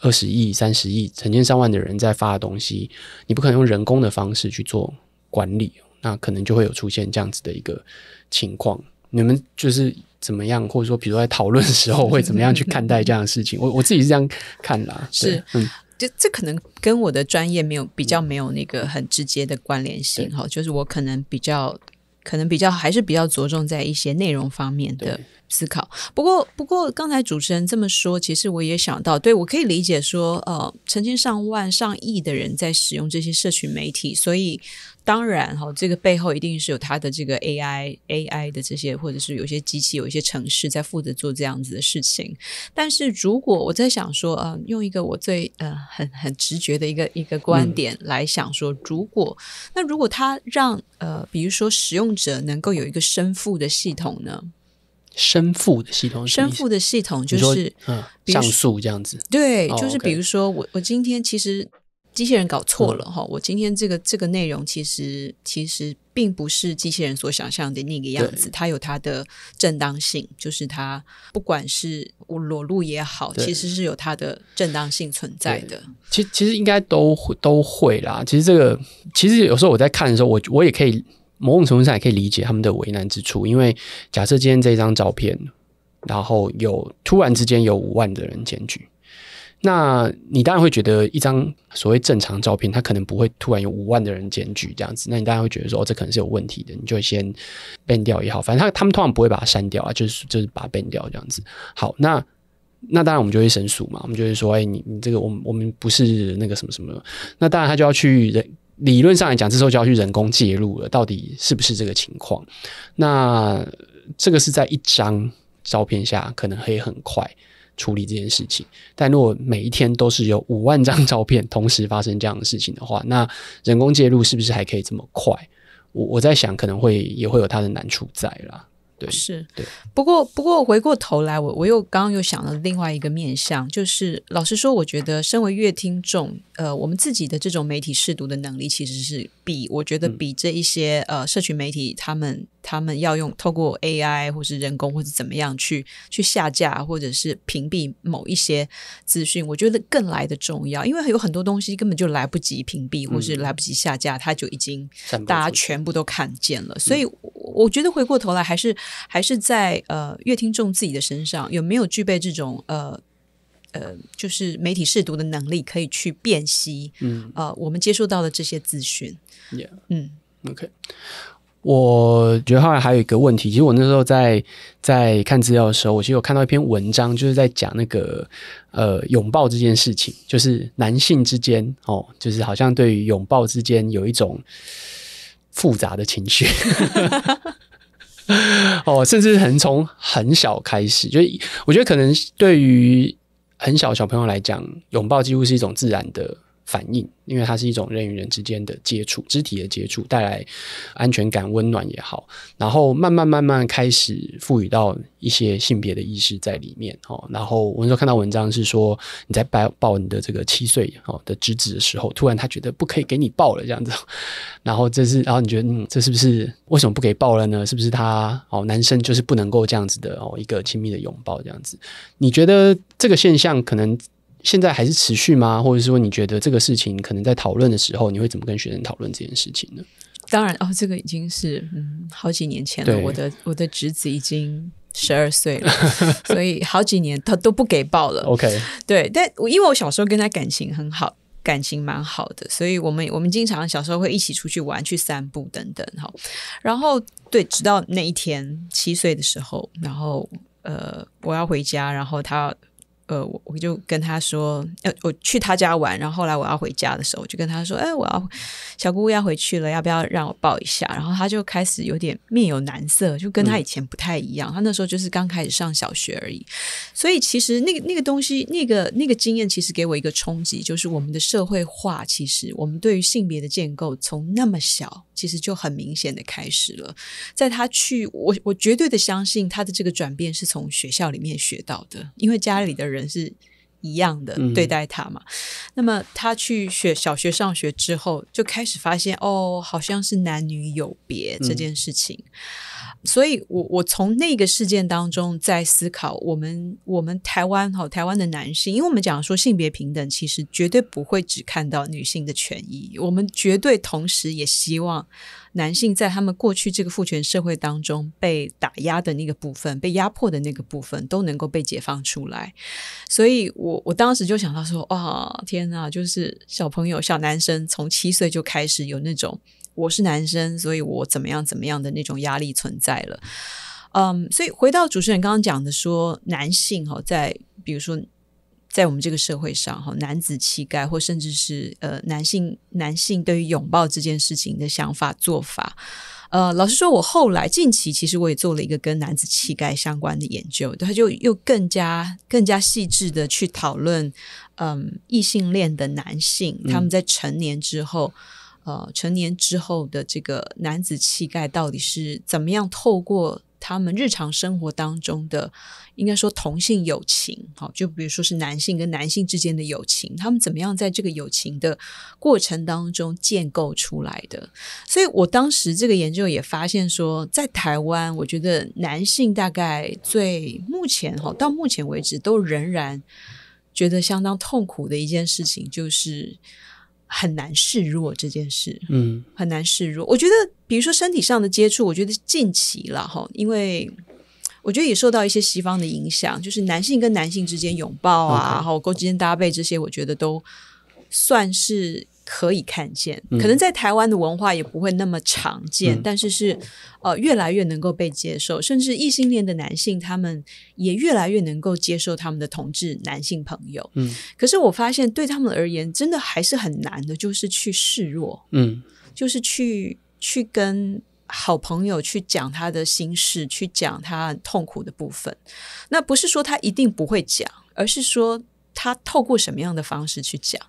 二十亿、三十亿、成千上万的人在发的东西，你不可能用人工的方式去做管理，那可能就会有出现这样子的一个情况。你们就是。怎么样，或者说，比如在讨论的时候，会怎么样去看待这样的事情？我我自己是这样看的，是，嗯，这这可能跟我的专业没有比较没有那个很直接的关联性哈，就是我可能比较，可能比较还是比较着重在一些内容方面的思考。不过，不过刚才主持人这么说，其实我也想到，对我可以理解说，呃，成千上万、上亿的人在使用这些社群媒体，所以。当然哈，这个背后一定是有它的这个 AI AI 的这些，或者是有些机器，有一些城市在负责做这样子的事情。但是如果我在想说，啊，用一个我最呃很很直觉的一个一个观点来想说，如果那如果他让呃，比如说使用者能够有一个身负的系统呢？身负的系统，身负的系统就是嗯，上诉这样子。对，就是比如说我我今天其实。机器人搞错了哈，我今天这个这个内容其实其实并不是机器人所想象的那个样子，它有它的正当性，就是它不管是裸露也好，其实是有它的正当性存在的。其其实应该都都会啦。其实这个其实有时候我在看的时候，我我也可以某种程度上也可以理解他们的为难之处，因为假设今天这张照片，然后有突然之间有五万的人检举。那你当然会觉得一张所谓正常照片，它可能不会突然有五万的人检举这样子。那你当然会觉得说，哦，这可能是有问题的，你就先 ban 掉也好，反正他他们通常不会把它删掉啊，就是就是把它 ban 掉这样子。好，那那当然我们就会申诉嘛，我们就会说，哎，你你这个，我们我们不是那个什么什么。那当然他就要去人，理论上来讲，这时候就要去人工介入了，到底是不是这个情况？那这个是在一张照片下可能黑很快。处理这件事情，但如果每一天都是有五万张照片同时发生这样的事情的话，那人工介入是不是还可以这么快？我我在想，可能会也会有它的难处在啦。对，是，对。不过，不过回过头来，我我又刚刚又想了另外一个面向，就是老实说，我觉得身为乐听众，呃，我们自己的这种媒体试读的能力，其实是比我觉得比这一些呃，社群媒体他们。他们要用透过 AI 或是人工或者怎么样去去下架或者是屏蔽某一些资讯，我觉得更来的重要，因为有很多东西根本就来不及屏蔽或是来不及下架，它就已经大家全部都看见了。所以我觉得回过头来还是还是在呃，乐听众自己的身上有没有具备这种呃呃，就是媒体试读的能力，可以去辨析嗯呃我们接收到的这些资讯。嗯，OK。我觉得后来还有一个问题，其实我那时候在在看资料的时候，我其实有看到一篇文章，就是在讲那个呃拥抱这件事情，就是男性之间哦，就是好像对于拥抱之间有一种复杂的情绪，哦，甚至很从很小开始，就我觉得可能对于很小小朋友来讲，拥抱几乎是一种自然的。反应，因为它是一种人与人之间的接触，肢体的接触，带来安全感、温暖也好。然后慢慢慢慢开始赋予到一些性别的意识在里面哦。然后我那时候看到文章是说，你在抱抱你的这个七岁哦的侄子的时候，突然他觉得不可以给你抱了这样子。然后这是，然后你觉得，嗯，这是不是为什么不给抱了呢？是不是他哦，男生就是不能够这样子的哦一个亲密的拥抱这样子？你觉得这个现象可能？现在还是持续吗？或者说，你觉得这个事情可能在讨论的时候，你会怎么跟学生讨论这件事情呢？当然哦，这个已经是嗯好几年前了。我的我的侄子已经十二岁了，所以好几年他都不给报了。OK，对，但我因为我小时候跟他感情很好，感情蛮好的，所以我们我们经常小时候会一起出去玩、去散步等等哈。然后对，直到那一天七岁的时候，然后呃，我要回家，然后他。呃，我我就跟他说，呃，我去他家玩，然后后来我要回家的时候，我就跟他说，哎，我要小姑姑要回去了，要不要让我抱一下？然后他就开始有点面有难色，就跟他以前不太一样。他那时候就是刚开始上小学而已，所以其实那个那个东西，那个那个经验，其实给我一个冲击，就是我们的社会化，其实我们对于性别的建构，从那么小。其实就很明显的开始了，在他去我我绝对的相信他的这个转变是从学校里面学到的，因为家里的人是一样的对待他嘛。那么他去学小学上学之后，就开始发现哦，好像是男女有别这件事情。所以，我我从那个事件当中在思考，我们我们台湾哈台湾的男性，因为我们讲说性别平等，其实绝对不会只看到女性的权益，我们绝对同时也希望男性在他们过去这个父权社会当中被打压的那个部分、被压迫的那个部分，都能够被解放出来。所以，我我当时就想到说，哇，天哪，就是小朋友小男生从七岁就开始有那种。我是男生，所以我怎么样怎么样的那种压力存在了，嗯，所以回到主持人刚刚讲的，说男性哈，在比如说在我们这个社会上哈，男子气概或甚至是呃男性男性对于拥抱这件事情的想法做法，呃，老实说，我后来近期其实我也做了一个跟男子气概相关的研究，他就又更加更加细致的去讨论，嗯，异性恋的男性他们在成年之后。呃，成年之后的这个男子气概到底是怎么样？透过他们日常生活当中的，应该说同性友情，好，就比如说是男性跟男性之间的友情，他们怎么样在这个友情的过程当中建构出来的？所以我当时这个研究也发现说，在台湾，我觉得男性大概最目前哈到目前为止都仍然觉得相当痛苦的一件事情就是。很难示弱这件事，嗯，很难示弱。我觉得，比如说身体上的接触，我觉得近期了哈，因为我觉得也受到一些西方的影响，就是男性跟男性之间拥抱啊，然后勾肩搭背这些，我觉得都算是。可以看见，可能在台湾的文化也不会那么常见，但是是呃越来越能够被接受，甚至异性恋的男性他们也越来越能够接受他们的同志男性朋友。嗯，可是我发现对他们而言，真的还是很难的，就是去示弱，嗯，就是去去跟好朋友去讲他的心事，去讲他痛苦的部分。那不是说他一定不会讲，而是说。他透过什么样的方式去讲？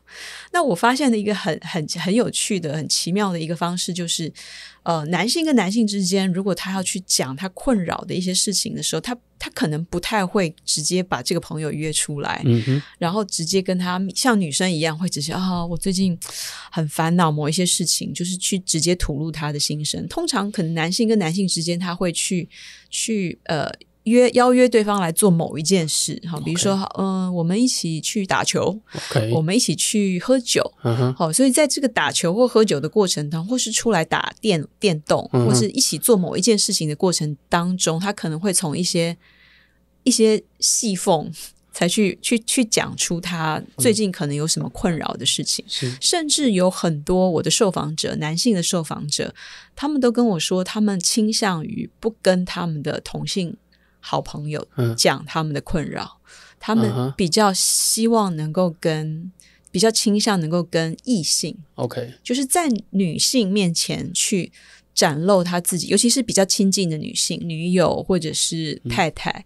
那我发现的一个很很很有趣的、很奇妙的一个方式，就是呃，男性跟男性之间，如果他要去讲他困扰的一些事情的时候，他他可能不太会直接把这个朋友约出来，嗯然后直接跟他像女生一样会直接啊，我最近很烦恼某一些事情，就是去直接吐露他的心声。通常可能男性跟男性之间，他会去去呃。约邀约对方来做某一件事，哈，比如说，嗯，我们一起去打球，我们一起去喝酒，好，所以在这个打球或喝酒的过程当或是出来打电电动，或是一起做某一件事情的过程当中，他可能会从一些一些细缝才去去去讲出他最近可能有什么困扰的事情，甚至有很多我的受访者，男性的受访者，他们都跟我说，他们倾向于不跟他们的同性。好朋友讲他们的困扰，他们比较希望能够跟，比较倾向能够跟异性，OK，就是在女性面前去展露他自己，尤其是比较亲近的女性、女友或者是太太，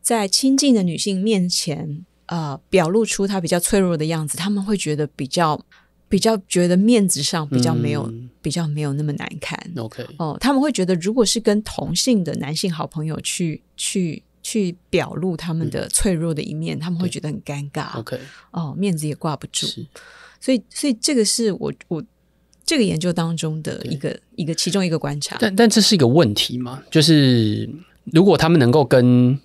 在亲近的女性面前，呃，表露出她比较脆弱的样子，他们会觉得比较、比较觉得面子上比较没有。比较没有那么难看，OK 哦，他们会觉得如果是跟同性的男性好朋友去去去表露他们的脆弱的一面，他们会觉得很尴尬，OK 哦，面子也挂不住，所以所以这个是我我这个研究当中的一个一个其中一个观察，但但这是一个问题嘛？就是如果他们能够跟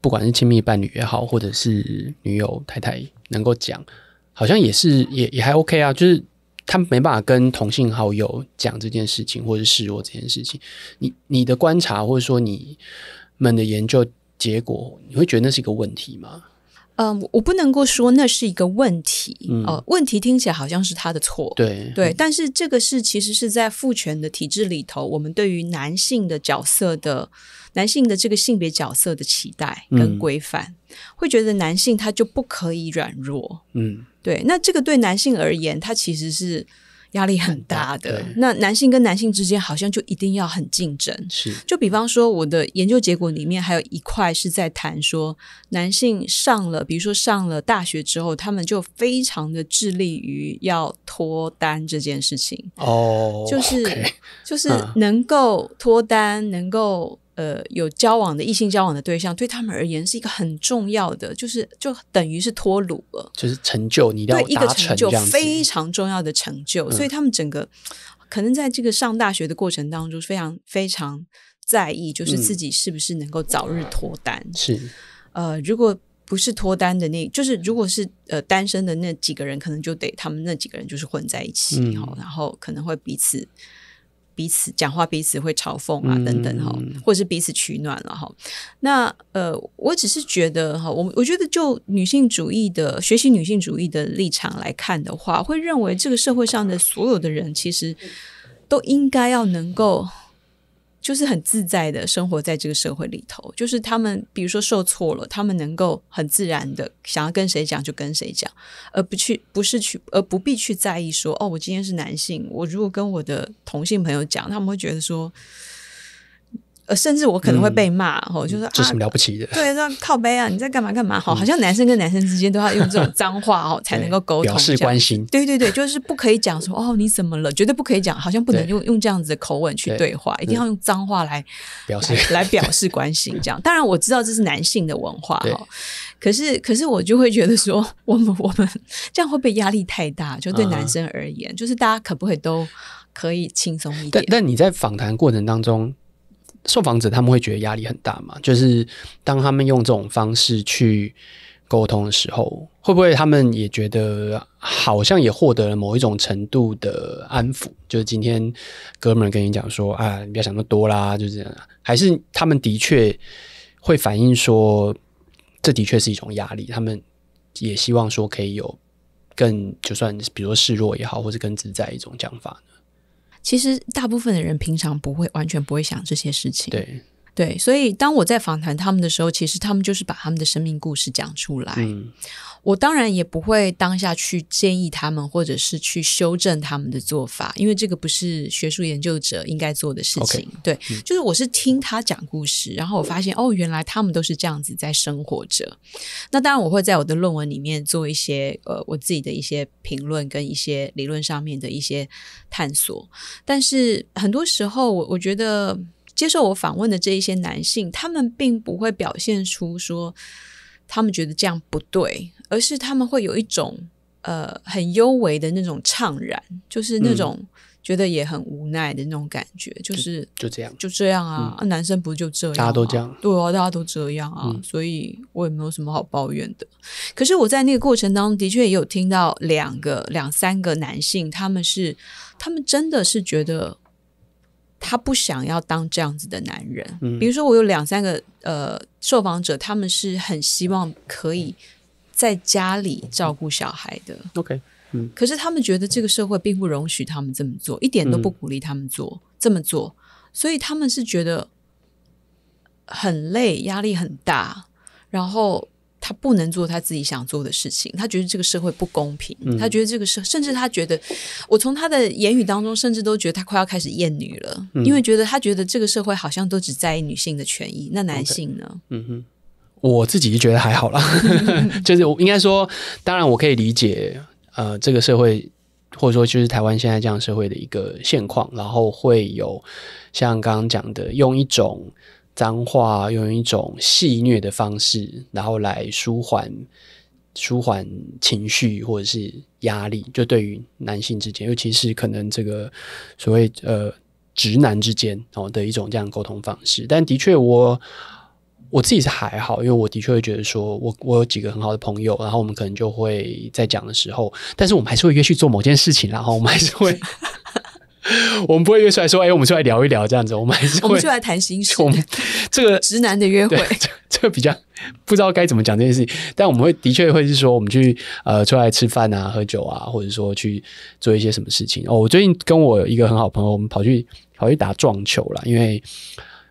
不管是亲密伴侣也好，或者是女友太太能够讲，好像也是也也还 OK 啊，就是。他没办法跟同性好友讲这件事情，或者示弱这件事情。你你的观察，或者说你们的研究结果，你会觉得那是一个问题吗？嗯，我不能够说那是一个问题。嗯。问题听起来好像是他的错。对对，但是这个是其实是在父权的体制里头，我们对于男性的角色的男性的这个性别角色的期待跟规范，会觉得男性他就不可以软弱。嗯。对，那这个对男性而言，他其实是压力很大的。那男性跟男性之间，好像就一定要很竞争。是，就比方说，我的研究结果里面还有一块是在谈说，男性上了，比如说上了大学之后，他们就非常的致力于要脱单这件事情。哦，就是就是能够脱单，能够。呃，有交往的异性交往的对象，对他们而言是一个很重要的，就是就等于是脱鲁了，就是成就，你要达成就非常重要的成就。所以他们整个可能在这个上大学的过程当中，非常非常在意，就是自己是不是能够早日脱单。是呃，如果不是脱单的那，就是如果是呃单身的那几个人，可能就得他们那几个人就是混在一起，然后可能会彼此。彼此讲话，彼此会嘲讽啊，等等哈，或者是彼此取暖了哈。那呃，我只是觉得哈，我我觉得就女性主义的学习女性主义的立场来看的话，会认为这个社会上的所有的人其实都应该要能够。就是很自在的生活在这个社会里头，就是他们比如说受挫了，他们能够很自然的想要跟谁讲就跟谁讲，而不去不是去而不必去在意说哦，我今天是男性，我如果跟我的同性朋友讲，他们会觉得说。呃，甚至我可能会被骂，吼，就说这什么了不起的？对，说靠背啊，你在干嘛干嘛？好，好像男生跟男生之间都要用这种脏话哦，才能够沟通，表示关心。对对对，就是不可以讲说哦，你怎么了？绝对不可以讲，好像不能用用这样子的口吻去对话，一定要用脏话来表示来表示关心。这样，当然我知道这是男性的文化哦，可是可是我就会觉得说，我们我们这样会不会压力太大？就对男生而言，就是大家可不可以都可以轻松一点？但你在访谈过程当中。受访者他们会觉得压力很大嘛？就是当他们用这种方式去沟通的时候，会不会他们也觉得好像也获得了某一种程度的安抚？就是今天哥们跟你讲说啊，你不要想那么多啦，就这样。还是他们的确会反映说，这的确是一种压力。他们也希望说可以有更就算比如说示弱也好，或者更自在一种讲法呢？其实大部分的人平常不会完全不会想这些事情，对对，所以当我在访谈他们的时候，其实他们就是把他们的生命故事讲出来。我当然也不会当下去建议他们，或者是去修正他们的做法，因为这个不是学术研究者应该做的事情。对，就是我是听他讲故事，然后我发现哦，原来他们都是这样子在生活着。那当然我会在我的论文里面做一些呃我自己的一些评论跟一些理论上面的一些探索。但是很多时候，我我觉得接受我访问的这一些男性，他们并不会表现出说他们觉得这样不对。而是他们会有一种呃很幽微的那种怅然，就是那种觉得也很无奈的那种感觉，就是就这样，就这样啊！男生不就这样，大家都这样，对啊，大家都这样啊！所以我也没有什么好抱怨的。可是我在那个过程当中的确也有听到两个两三个男性，他们是他们真的是觉得他不想要当这样子的男人。嗯，比如说我有两三个呃受访者，他们是很希望可以。在家里照顾小孩的，OK，嗯，可是他们觉得这个社会并不容许他们这么做，一点都不鼓励他们做这么做，所以他们是觉得很累，压力很大，然后他不能做他自己想做的事情，他觉得这个社会不公平，他觉得这个社，甚至他觉得，我从他的言语当中，甚至都觉得他快要开始厌女了，因为觉得他觉得这个社会好像都只在意女性的权益，那男性呢？嗯哼。我自己就觉得还好啦，就是应该说，当然我可以理解，呃，这个社会或者说就是台湾现在这样社会的一个现况，然后会有像刚刚讲的，用一种脏话，用一种戏虐的方式，然后来舒缓舒缓情绪或者是压力，就对于男性之间，尤其是可能这个所谓呃直男之间哦的一种这样沟通方式，但的确我。我自己是还好，因为我的确会觉得说，我我有几个很好的朋友，然后我们可能就会在讲的时候，但是我们还是会约去做某件事情，然后我们还是会，我们不会约出来说，哎，我们出来聊一聊这样子，我们还是会我们出来谈心事。我们这个 直男的约会，这这比较不知道该怎么讲这件事情，但我们会的确会是说，我们去呃出来吃饭啊、喝酒啊，或者说去做一些什么事情哦。我最近跟我一个很好朋友，我们跑去跑去打撞球了，因为。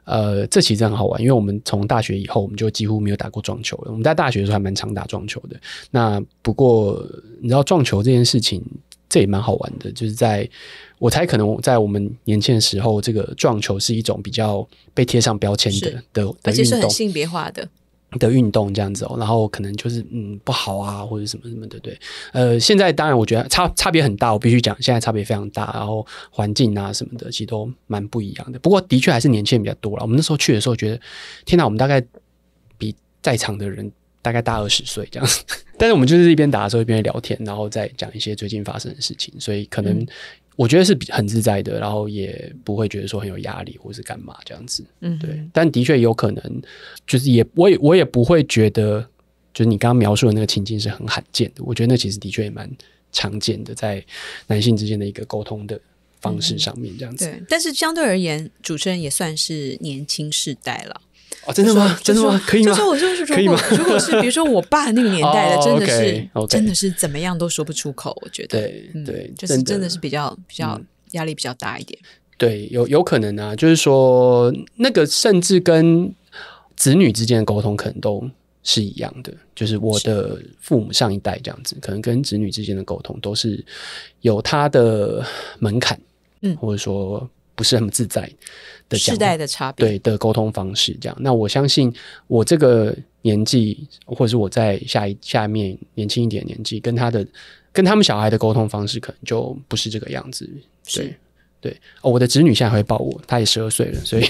呃，这其实很好玩，因为我们从大学以后，我们就几乎没有打过撞球了。我们在大学的时候还蛮常打撞球的。那不过，你知道撞球这件事情，这也蛮好玩的。就是在我猜，可能在我们年轻的时候，这个撞球是一种比较被贴上标签的的，而且是很性别化的。的运动这样子哦，然后可能就是嗯不好啊，或者什么什么的，对，呃，现在当然我觉得差差别很大，我必须讲现在差别非常大，然后环境啊什么的其实都蛮不一样的。不过的确还是年轻人比较多了。我们那时候去的时候觉得，天哪，我们大概比在场的人大概大二十岁这样。但是我们就是一边打的时候一边聊天，然后再讲一些最近发生的事情，所以可能。我觉得是很自在的，然后也不会觉得说很有压力或是干嘛这样子。嗯，对。但的确有可能，就是也我也我也不会觉得，就是你刚刚描述的那个情境是很罕见的。我觉得那其实的确也蛮常见的，在男性之间的一个沟通的方式上面这样子。对，但是相对而言，主持人也算是年轻世代了。真的吗？真的吗？可以吗？就是我就是如果如果是 比如说我爸那个年代的，真的是真的是怎么样都说不出口。我觉得对对，就是真的是比较比较压力比较大一点。对，有有可能啊，就是说那个甚至跟子女之间的沟通可能都是一样的，就是我的父母上一代这样子，可能跟子女之间的沟通都是有他的门槛，嗯，或者说不是那么自在。的世代的差别，对的沟通方式，这样。那我相信我这个年纪，或者是我在下一下面年轻一点年纪，跟他的跟他们小孩的沟通方式，可能就不是这个样子，对。对哦，我的侄女现在会抱我，她也十二岁了，所以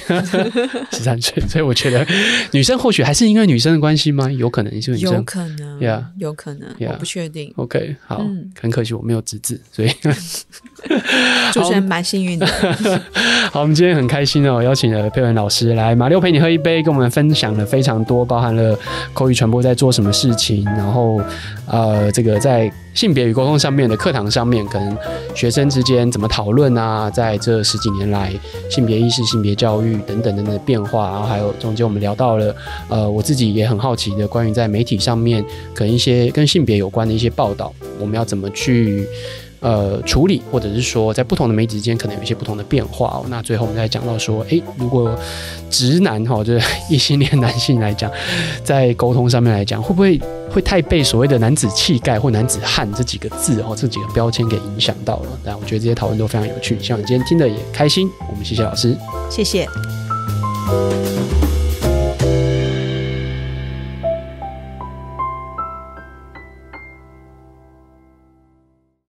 十三岁，所以我觉得女生或许还是因为女生的关系吗？有可能，是女生，有可能，呀，有可能，我不确定。OK，好，很可惜我没有侄子，所以主持人蛮幸运的。好，我们今天很开心哦，邀请了佩文老师来马六陪你喝一杯，跟我们分享了非常多，包含了口语传播在做什么事情，然后。呃，这个在性别与沟通上面的课堂上面，可能学生之间怎么讨论啊？在这十几年来，性别意识、性别教育等等等等的变化，然后还有中间我们聊到了，呃，我自己也很好奇的，关于在媒体上面可能一些跟性别有关的一些报道，我们要怎么去？呃，处理或者是说，在不同的媒体之间可能有一些不同的变化哦。那最后我们再讲到说，诶，如果直男哈，就是异性恋男性来讲，在沟通上面来讲，会不会会太被所谓的男子气概或男子汉这几个字哦，这几个标签给影响到了？那我觉得这些讨论都非常有趣，希望你今天听的也开心。我们谢谢老师，谢谢。